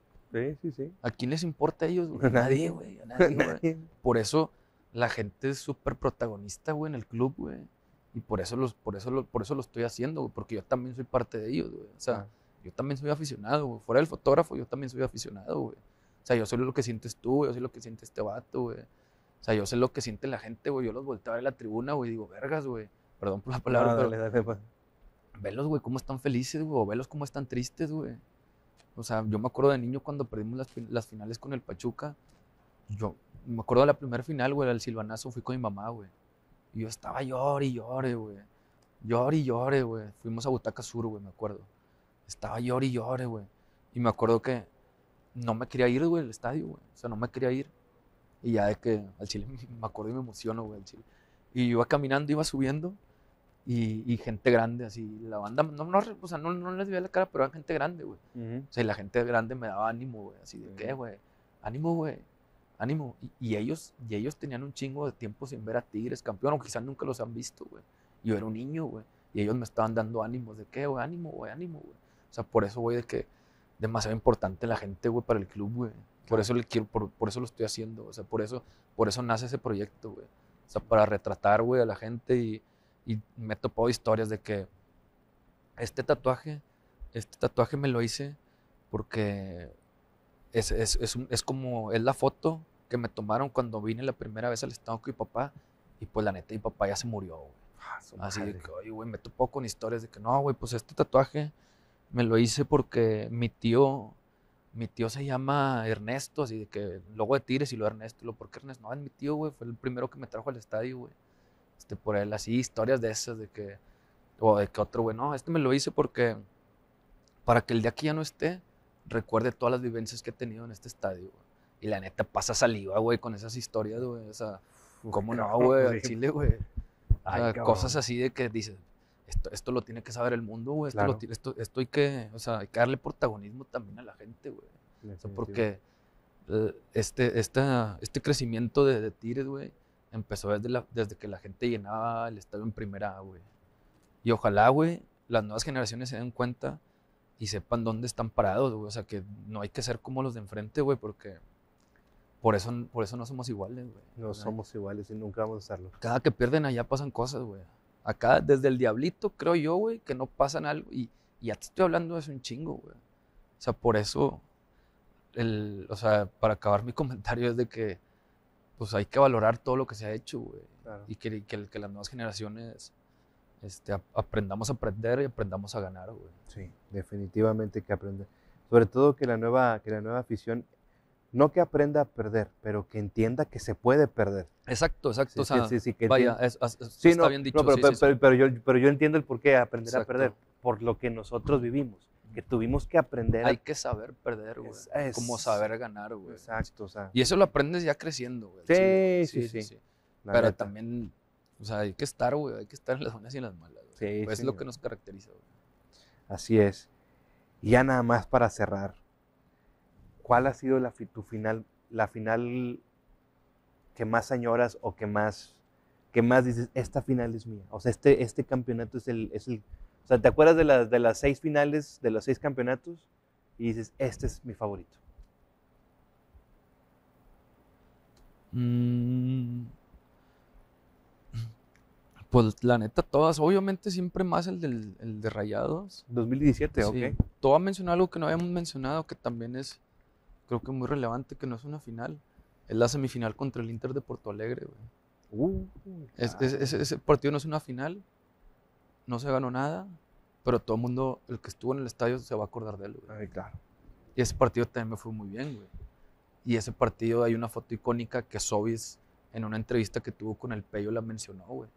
Sí, sí, ¿A quién les importa a ellos? Güey? (laughs) A nadie, güey. (laughs) nadie, Por eso la gente es súper protagonista, güey, en el club, güey. Y por eso, los, por, eso lo, por eso lo estoy haciendo, güey, porque yo también soy parte de ellos, güey. O sea, ah. yo también soy aficionado, güey. Fuera del fotógrafo, yo también soy aficionado, güey. O sea, yo sé lo que sientes tú, güey. Yo sé lo que siente este vato, güey. O sea, yo sé lo que siente la gente, güey. Yo los volteo a en la tribuna, güey, y digo, vergas, güey. Perdón por la palabra, no, ah, pero... velos, güey, cómo están felices, güey. O velos cómo están tristes, güey. O sea, yo me acuerdo de niño cuando perdimos las, las finales con el Pachuca. Yo me acuerdo de la primera final, güey, al silvanazo fui con mi mamá, güey. Y yo estaba llore y llore, güey. Llore y llore, güey. Fuimos a Butaca Sur, güey, me acuerdo. Estaba llore y llore, güey. Y me acuerdo que no me quería ir, güey, al estadio, güey. O sea, no me quería ir. Y ya de que al chile (laughs) me acuerdo y me emociono, güey, Y iba caminando, iba subiendo. Y, gente grande, así. La banda, no, no, o sea, no, les veía la cara, pero era gente grande, güey. O sea, y la gente grande me daba ánimo, güey. Así de, ¿qué, güey? Ánimo, güey. Ánimo. Y, ellos, y ellos tenían un chingo de tiempo sin ver a Tigres campeón, o quizás nunca los han visto, güey. Yo era un niño, güey. Y ellos me estaban dando ánimos de, ¿qué, güey? Ánimo, güey, ánimo, güey. O sea, por eso, güey, de que demasiado importante la gente, güey, para el club, güey. Por eso le quiero, por, por, eso lo estoy haciendo, o sea, por eso, por eso nace ese proyecto, güey. O sea, para retratar, güey, a la gente y y me topó historias de que este tatuaje, este tatuaje me lo hice porque es, como, es la foto que me tomaron cuando vine la primera vez al estadio con mi papá. Y pues la neta, mi papá ya se murió, güey. Ah, así de que, oye, güey, me topó con historias de que no, güey, pues este tatuaje me lo hice porque mi tío, mi tío se llama Ernesto, así de que luego de tires y lo Ernesto, lo porque Ernesto, no, es mi tío, güey, fue el primero que me trajo al estadio, güey. Este, por él, así historias de esas, de que, o de que otro güey, no, este me lo hice porque, para que el día que ya no esté, recuerde todas las vivencias que he tenido en este estadio, güey. Y la neta pasa saliva, güey, con esas historias, güey, o sea, ¿cómo no, güey? Chile, güey. cosas así de que dices, esto, esto, lo tiene que saber el mundo, güey. Esto, esto, hay que, o sea, hay que darle protagonismo también a la gente, güey. porque eh, este, esta, este crecimiento de, de güey, empezó desde, la, desde que la gente llenaba el estadio en primera, güey. Y ojalá, güey, las nuevas generaciones se den cuenta y sepan dónde están parados, güey. O sea, que no hay que ser como los de enfrente, güey, porque por eso, por eso no somos iguales, güey. No, somos iguales y nunca vamos a serlo. Cada que pierden allá pasan cosas, güey. Acá, desde el diablito, creo yo, güey, que no pasan algo. Y, ya te estoy hablando de un chingo, güey. O sea, por eso, o sea, para acabar mi (laughs) comentario es de que pues, hay que valorar todo lo que se ha hecho, Y que, las nuevas generaciones este, aprendamos a aprender y aprendamos a ganar, Sí, definitivamente que aprender. Sobre todo que la nueva, que la nueva afición, no que aprenda a perder, pero que entienda que se puede perder. Exacto, exacto. o sea, está bien dicho. pero, yo, entiendo el por qué aprender a perder, por lo que nosotros vivimos que tuvimos que aprender. Hay que saber perder, güey. Es, Como saber ganar, güey. Exacto, o sea. Y eso lo aprendes ya creciendo, güey. Sí, sí, sí. Pero también, o sea, hay que estar, güey. Hay que estar en las buenas y en las malas. Sí, pues es lo que nos caracteriza, güey. Así es. Y ya nada más para cerrar. ¿Cuál ha sido la, tu final, la final que más añoras o que más, que más dices, esta final es mía? O sea, este, este campeonato es es el o sea, te acuerdas de las, de las seis finales, de los seis campeonatos, y dices, este es mi favorito. Mm. Pues la neta, todas, obviamente siempre más el, del, de Rayados. 2017, ok. Todo ha a algo que no habíamos mencionado, que también es, creo que muy relevante, que no es una final. Es la semifinal contra el Inter de Porto Alegre, uh, ese partido no es una final, no se ganó nada, pero todo el mundo, el que estuvo en el estadio, se va a acordar de él, güey. Ay, claro. Y ese partido también me fue muy bien, güey. Y ese partido hay una foto icónica que Sobis, en una entrevista que tuvo con el Peyo, la mencionó, güey.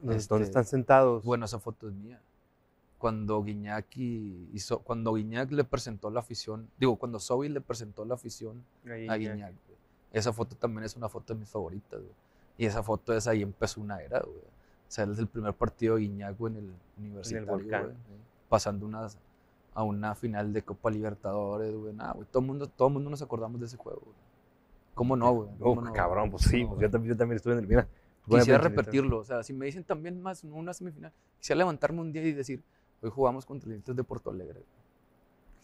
¿Dónde este, están sentados? Bueno, esa foto es mía. Cuando Guiñac, hizo, cuando le presentó la afición, digo, cuando Sobis le presentó la afición a Guiñac, güey. Esa foto también es una foto de mis favoritas, güey. Y esa foto es ahí empezó una era, güey. O sea, el primer partido de en el universitario. volcán. Eh, pasando a una final de Copa Libertadores, güey. Nada, Todo el mundo, todo mundo nos acordamos de ese juego, güey. ¿Cómo no, güey? cabrón, pues sí, pues yo, también, estuve en el final. Quisiera repetirlo, o sea, si me dicen también más una semifinal, quisiera levantarme un día y decir, hoy jugamos contra el de Porto Alegre.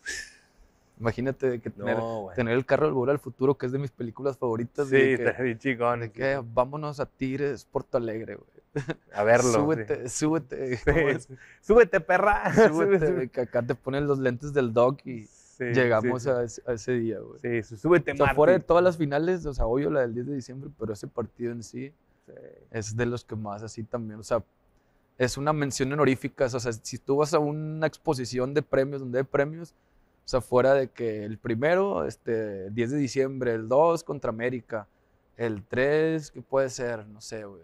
(laughs) Imagínate que tener, el carro del gol al futuro, que es de mis películas favoritas. Sí, está bien chingón. Que, vámonos a Tigres, Porto Alegre, güey. (laughs) A verlo. Súbete, súbete. (laughs) Súbete, perra. (laughs) Súbete. que acá te ponen los lentes del doc y llegamos a, ese día, güey. Sí, súbete, o fuera de todas las finales, o sea, obvio la del 10 de diciembre, pero ese partido en sí, es de los que más así también, o sea, es una mención honorífica. O sea, si tú vas a una exposición de premios donde hay premios, o sea, fuera de que el primero, este, 10 de diciembre, el 2 contra América, el 3, que puede ser? No sé, güey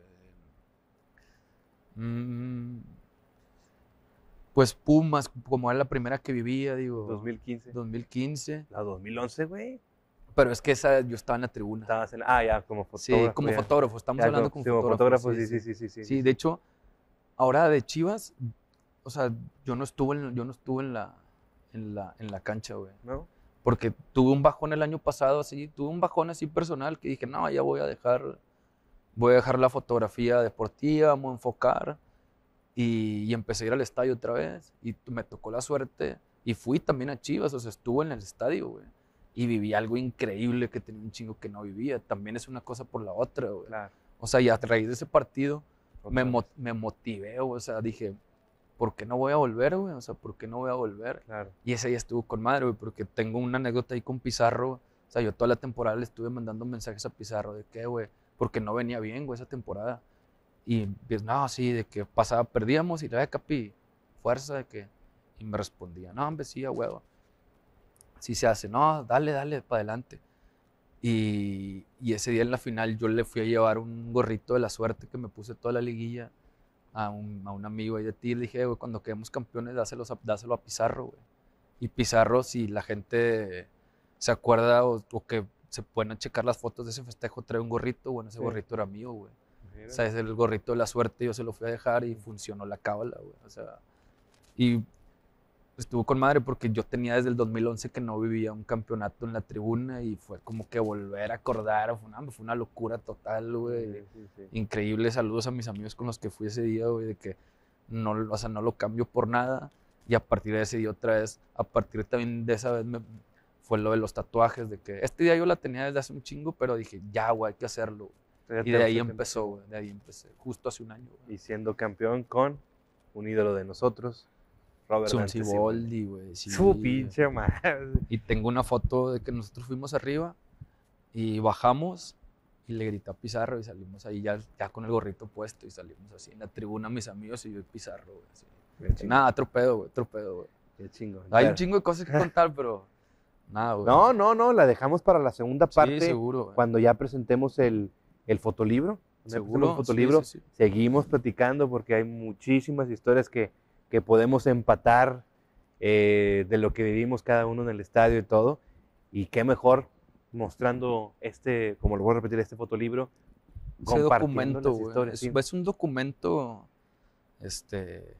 Mm, pues Pumas, como era la primera que vivía, digo. 2015. 2015. La 2011, güey. Pero es que esa, yo estaba en la tribuna. Estabas en, ah, ya, como fotógrafo. Sí, como fotógrafo, estamos hablando como, fotógrafo. sí, sí, sí, sí, de hecho, ahora de Chivas, o sea, yo no estuve en, yo no estuve en, la, la, en la cancha, güey. ¿No? Porque tuve un bajón el año pasado, así, tuve un bajón así personal que dije, no, ya voy a dejar voy a dejar la fotografía deportiva, vamos a enfocar. Y, empecé a ir al estadio otra vez y me tocó la suerte y fui también a Chivas, o sea, estuve en el estadio, güey. Y viví algo increíble que tenía un chingo que no vivía. También es una cosa por la otra, güey. O sea, y a raíz de ese partido me, me, motivé, o sea, dije, ¿por qué no voy a volver, güey? O sea, ¿por qué no voy a volver? Y ese día estuvo con madre, güey, porque tengo una anécdota ahí con Pizarro. O sea, yo toda la temporada le estuve mandando mensajes a Pizarro de que, güey, porque no venía bien, esa temporada. Y pues, no, sí, de que pasaba, perdíamos y la de Capi, fuerza de que. Y me respondía, no, hombre, sí, a huevo. si se hace, no, dale, dale, para adelante. Y, ese día en la final yo le fui a llevar un gorrito de la suerte que me puse toda la liguilla a un, amigo ahí de ti. Le dije, cuando quedemos campeones, dáselo a, dáselo a Pizarro, güey. Y Pizarro, si la gente se acuerda o que se pueden checar las fotos de ese festejo, trae un gorrito, bueno, ese gorrito era mío, güey. O sea, es el gorrito de la suerte, yo se lo fui a dejar y funcionó la cábala, güey. O sea, y estuvo con madre porque yo tenía desde el 2011 que no vivía un campeonato en la tribuna y fue como que volver a acordar, fue una, fue una locura total, güey. Increíble, saludos a mis amigos con los que fui ese día, güey, de que no, o sea, no lo cambio por nada. Y a partir de ese día otra vez, a partir también de esa vez me fue lo de los tatuajes, de que este día yo la tenía desde hace un chingo, pero dije, ya, güey, hay que hacerlo. y de ahí empezó, güey, de ahí empecé, justo hace un año. Y siendo campeón con un ídolo de nosotros, Robert güey. Su pinche madre. Y tengo una foto de que nosotros fuimos arriba y bajamos y le gritó Pizarro y salimos ahí ya, ya con el gorrito puesto y salimos así en la tribuna mis amigos y yo y Pizarro, güey. Nada, tropedo, güey, Qué chingo. Hay un chingo de cosas que contar, pero... No, no, no, la dejamos para la segunda parte. Cuando ya presentemos el, fotolibro. Seguro. fotolibro. Seguimos platicando porque hay muchísimas historias que, podemos empatar eh, de lo que vivimos cada uno en el estadio y todo. Y qué mejor mostrando este, como lo voy a repetir, este fotolibro. compartiendo documento, las historias, es, es un documento este,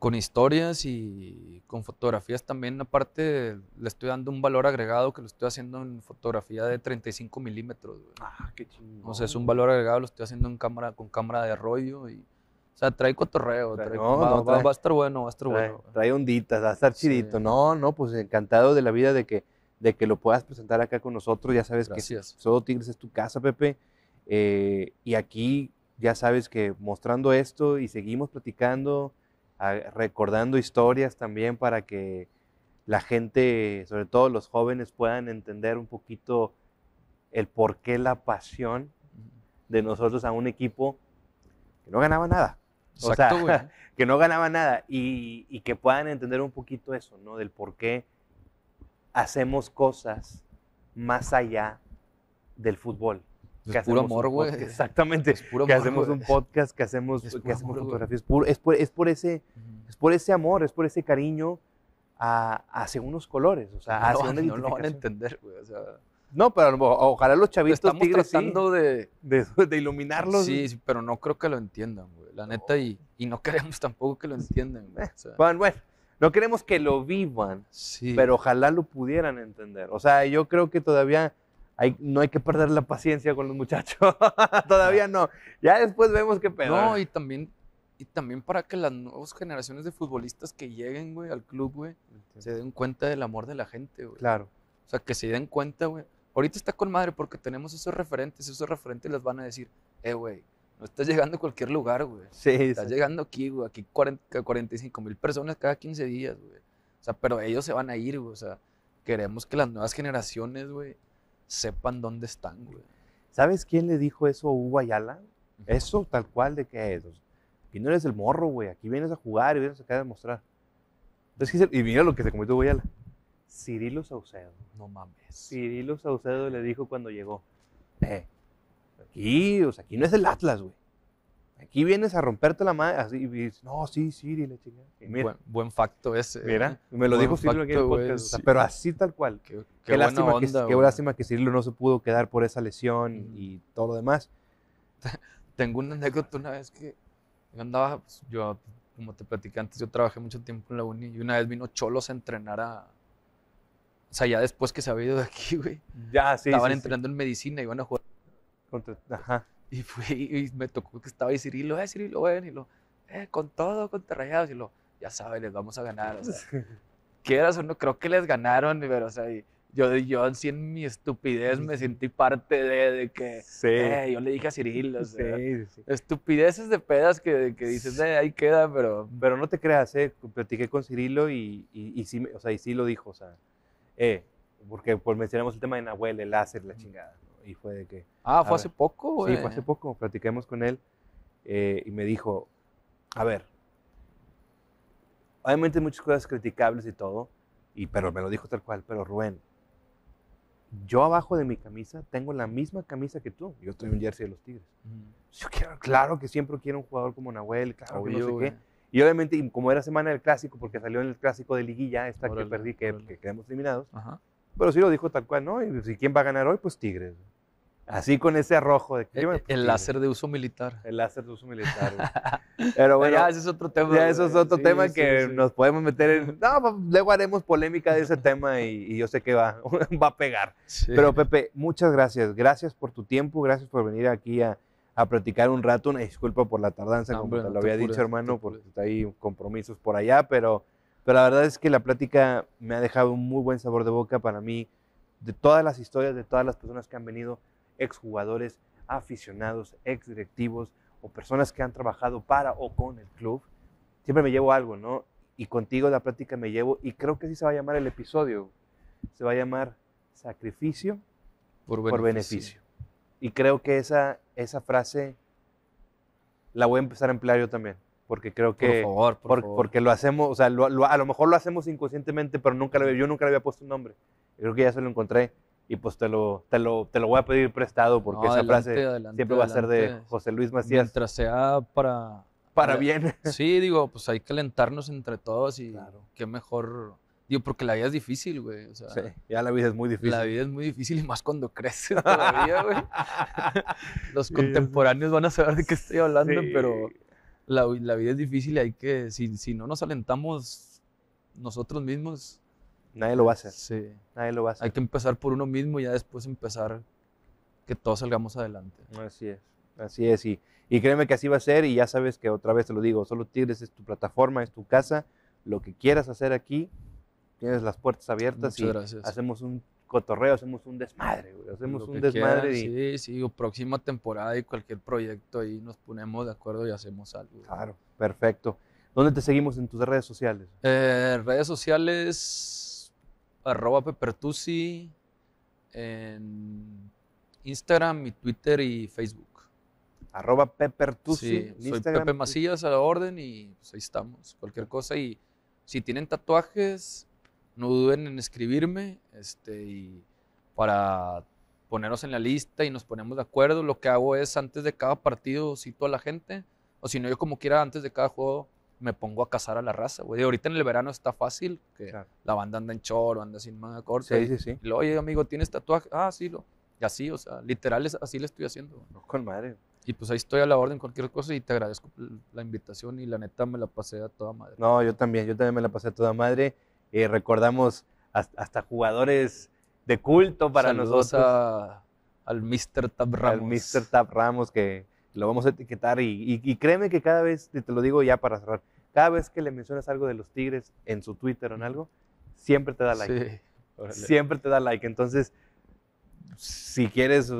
con historias y con fotografías también. Aparte, le estoy dando un valor agregado que lo estoy haciendo en fotografía de 35 milímetros. Ah, qué chingón. O sea, es un valor agregado, lo estoy haciendo en cámara, con cámara de rollo y... O sea, trae cotorreo, trae, va, a estar bueno, va a estar bueno. Trae onditas, va a estar chidito. No, no, pues encantado de la vida de que, de que lo puedas presentar acá con nosotros. Ya sabes que Sodo Tigres es tu casa, Pepe. Eh, y aquí ya sabes que mostrando esto y seguimos platicando, recordando historias también para que la gente, sobre todo los jóvenes, puedan entender un poquito el por qué la pasión de nosotros a un equipo que no ganaba nada. o sea, (laughs) que no ganaba nada y, y, que puedan entender un poquito eso, ¿no? Del por qué hacemos cosas más allá del fútbol es puro amor, güey. Exactamente. Es puro que hacemos un podcast, que hacemos, que hacemos fotografías. es, por, es, por ese, es por ese amor, es por ese cariño a, hacia unos colores. O sea, no, hacia (laughs) no lo van a entender, güey. no, pero ojalá los chavitos estamos tratando de, de, de, iluminarlos. Sí, sí, pero no creo que lo entiendan, güey. La neta, Y, y, no queremos tampoco que lo entiendan, güey. bueno, bueno, no queremos que lo vivan, sí. pero ojalá lo pudieran entender. O sea, yo creo que todavía no hay que perder la paciencia con los muchachos. (laughs) Todavía no. Ya después vemos qué pedo. No, y también, y también para que las nuevas generaciones de futbolistas que lleguen, güey, al club, güey, se den cuenta del amor de la gente, güey. Claro. O sea, que se den cuenta, güey. Ahorita está con madre porque tenemos esos referentes, esos referentes les van a decir, eh, güey, no estás llegando a cualquier lugar, güey. Sí, Estás llegando aquí, güey. Aquí 40, 45 mil personas cada 15 días, güey. O sea, pero ellos se van a ir, güey. O sea, queremos que las nuevas generaciones, güey, sepan dónde están, güey. ¿Sabes quién le dijo eso a Hugo Ayala? Eso tal cual de que es. Pues, aquí no eres el morro, güey. Aquí vienes a jugar y vienes acá a demostrar. Entonces, y mira lo que se comió Hugo Ayala. Cirilo Saucedo. No mames. Cirilo Saucedo le dijo cuando llegó. Eh, aquí, o sea, aquí no es el Atlas, güey. Aquí vienes a romperte la madre. Así, y dices, no, sí, sí. dile, chingada. buen, facto ese. ¿eh? Mira, me lo dijo Cirilo en el podcast. Pero así tal cual. Qué, lástima, que, qué que Cirilo no se pudo quedar por esa lesión y todo lo demás. (laughs) Tengo una anécdota una vez que andaba, pues, yo, como te platicé antes, yo trabajé mucho tiempo en la uni y una vez vino Cholos a entrenar a. O sea, ya después que se había ido de aquí, güey. Ya, sí. Estaban entrenando en medicina y iban a jugar. Contra, ajá. Y me tocó que estaba ahí Cirilo, eh, Cirilo, ven, y lo, eh, con todo, con rayados, y lo, ya sabes, les vamos a ganar, o (laughs) quieras o no, creo que les ganaron, pero, o sea, yo, yo sí en mi estupidez me sentí parte de, que, eh, yo le dije a Cirilo, o sea, sí, estupideces de pedas que, que dices, eh, ahí queda, pero... Pero no te creas, eh, platiqué con Cirilo y, y, sí, o sea, y sí lo dijo, o sea, eh, porque por mencionamos el tema de Nahuel, el láser, la chingada y fue de que... Ah, fue hace poco, Sí, fue hace poco, Platicamos con él eh, y me dijo, a ver, obviamente muchas cosas criticables y todo, y, pero me lo dijo tal cual, pero Rubén, yo abajo de mi camisa tengo la misma camisa que tú. Yo estoy en un jersey de los Tigres. Yo claro que siempre quiero un jugador como Nahuel, claro no sé qué. Y obviamente, como era semana del clásico, porque salió en el clásico de liguilla, esta que perdí, que, que quedamos eliminados, Ajá. Pero sí lo dijo tal cual, ¿no? Y si pues, quién va a ganar hoy, pues Tigres. Así con ese arrojo. De, eh, eh, pues, el, el láser de uso militar. El láser de uso militar. (laughs) Pero bueno. Ya, ese es otro tema. Ya, eso es otro tema que nos podemos meter en. (laughs) No, pues, luego haremos polémica de ese tema y, yo sé que va, (laughs) va a pegar. Pero Pepe, muchas gracias. Gracias por tu tiempo. Gracias por venir aquí a, a practicar un rato. disculpa por la tardanza, como te lo había dicho, hermano, porque está ahí compromisos por allá, pero. Pero la verdad es que la plática me ha dejado un muy buen sabor de boca para mí, de todas las historias, de todas las personas que han venido, exjugadores, aficionados, exdirectivos o personas que han trabajado para o con el club. Siempre me llevo algo, ¿no? Y contigo la plática me llevo, y creo que sí se va a llamar el episodio, se va a llamar sacrificio por beneficio. beneficio. Y creo que esa, esa frase la voy a empezar a emplear yo también porque creo que... Por favor, por favor. Porque lo hacemos, o sea, a lo mejor lo hacemos inconscientemente, pero nunca yo nunca le había puesto un nombre. Creo que ya se lo encontré y pues te lo, te lo, te lo voy a pedir prestado porque esa frase siempre va a ser de José Luis Macías. Mientras sea para... Para bien. (laughs) Sí, digo, pues hay que alentarnos entre todos y claro. qué mejor... Digo, porque la vida es difícil, güey. sí, ya la vida es muy difícil. La vida es muy difícil y más cuando creces (laughs) todavía, güey. (laughs) Los contemporáneos van a saber de qué estoy hablando, pero la, vida es difícil y hay que, si, no nos alentamos nosotros mismos, Nadie lo va a hacer. Sí. Nadie lo va a hacer. Hay que empezar por uno mismo y ya después empezar que todos salgamos adelante. Así es. Así es. Y, y créeme que así va a ser. Y ya sabes que otra vez te lo digo: Solo Tigres es tu plataforma, es tu casa. Lo que quieras hacer aquí, tienes las puertas abiertas. y Hacemos un cotorreo, hacemos un desmadre, güey. Hacemos un desmadre. y... Sí, sí, próxima temporada y cualquier proyecto ahí nos ponemos de acuerdo y hacemos algo. Claro, perfecto. ¿Dónde te seguimos en tus redes sociales? Eh, redes sociales, arroba pepertusi, en Instagram y Twitter y Facebook. Arroba pepertusi. soy Pepe Macías a la orden y pues, ahí estamos. Cualquier cosa y si tienen tatuajes, no duden en escribirme este, y para ponernos en la lista y nos ponemos de acuerdo. Lo que hago es antes de cada partido cito a la gente, o si no, yo como quiera, antes de cada juego me pongo a cazar a la raza, güey. Ahorita en el verano está fácil, que la banda anda en chorro, anda sin manga corta. Sí, sí, sí. Y oye, amigo, ¿tienes tatuaje? Ah, sí, lo. Y así, o sea, literal, así le estoy haciendo. con madre. Y pues ahí estoy a la orden, cualquier cosa, y te agradezco la invitación y la neta me la pasé a toda madre. No, yo también, yo también me la pasé a toda madre. Eh, recordamos hasta, jugadores de culto para nosotros. al Mr. Tap Ramos. Al Mr. Ramos, que lo vamos a etiquetar. Y, créeme que cada vez, te lo digo ya para cerrar, cada vez que le mencionas algo de los Tigres en su Twitter o en algo, siempre te da like. siempre te da like. Entonces, si quieres. y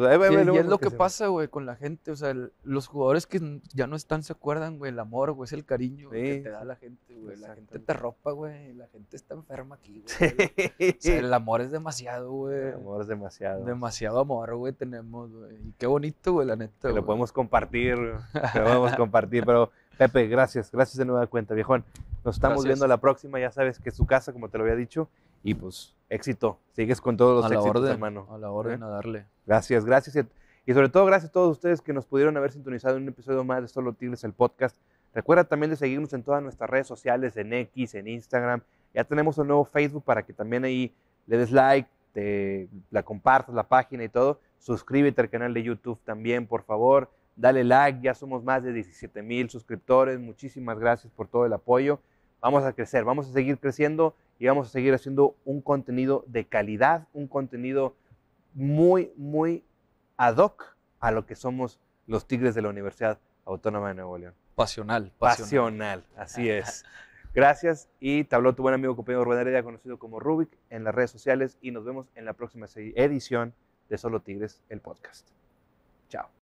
es lo que, pasa, güey, con la gente. O sea, los jugadores que ya no están se acuerdan, güey, el amor, güey, es el cariño que te da la gente, güey. La gente te ropa, güey. La gente está enferma aquí, el amor es demasiado, güey. amor es demasiado. Demasiado amor, güey, tenemos, güey. Y qué bonito, güey, la neta. lo podemos compartir, lo podemos compartir. Pero, Pepe, gracias. Gracias de nueva cuenta, viejón. Nos estamos viendo la próxima. Ya sabes que su casa, como te lo había dicho. Y pues, éxito. Sigues con todos los hermano. A la orden, ¿Eh? a darle. Gracias, gracias. Y sobre todo, gracias a todos ustedes que nos pudieron haber sintonizado en un episodio más de Solo Tigres, el podcast. Recuerda también de seguirnos en todas nuestras redes sociales, en X, en Instagram. Ya tenemos un nuevo Facebook para que también ahí le des like, te, la compartas, la página y todo. Suscríbete al canal de YouTube también, por favor. Dale like, ya somos más de 17 mil suscriptores. Muchísimas gracias por todo el apoyo vamos a crecer, vamos a seguir creciendo y vamos a seguir haciendo un contenido de calidad, un contenido muy, muy ad hoc a lo que somos los Tigres de la Universidad Autónoma de Nuevo León. Pasional, pasional. pasional así es. Gracias y te habló tu buen amigo compañero Rubén Heredia, conocido como Rubik, en las redes sociales y nos vemos en la próxima edición de Solo Tigres, el podcast. Chao.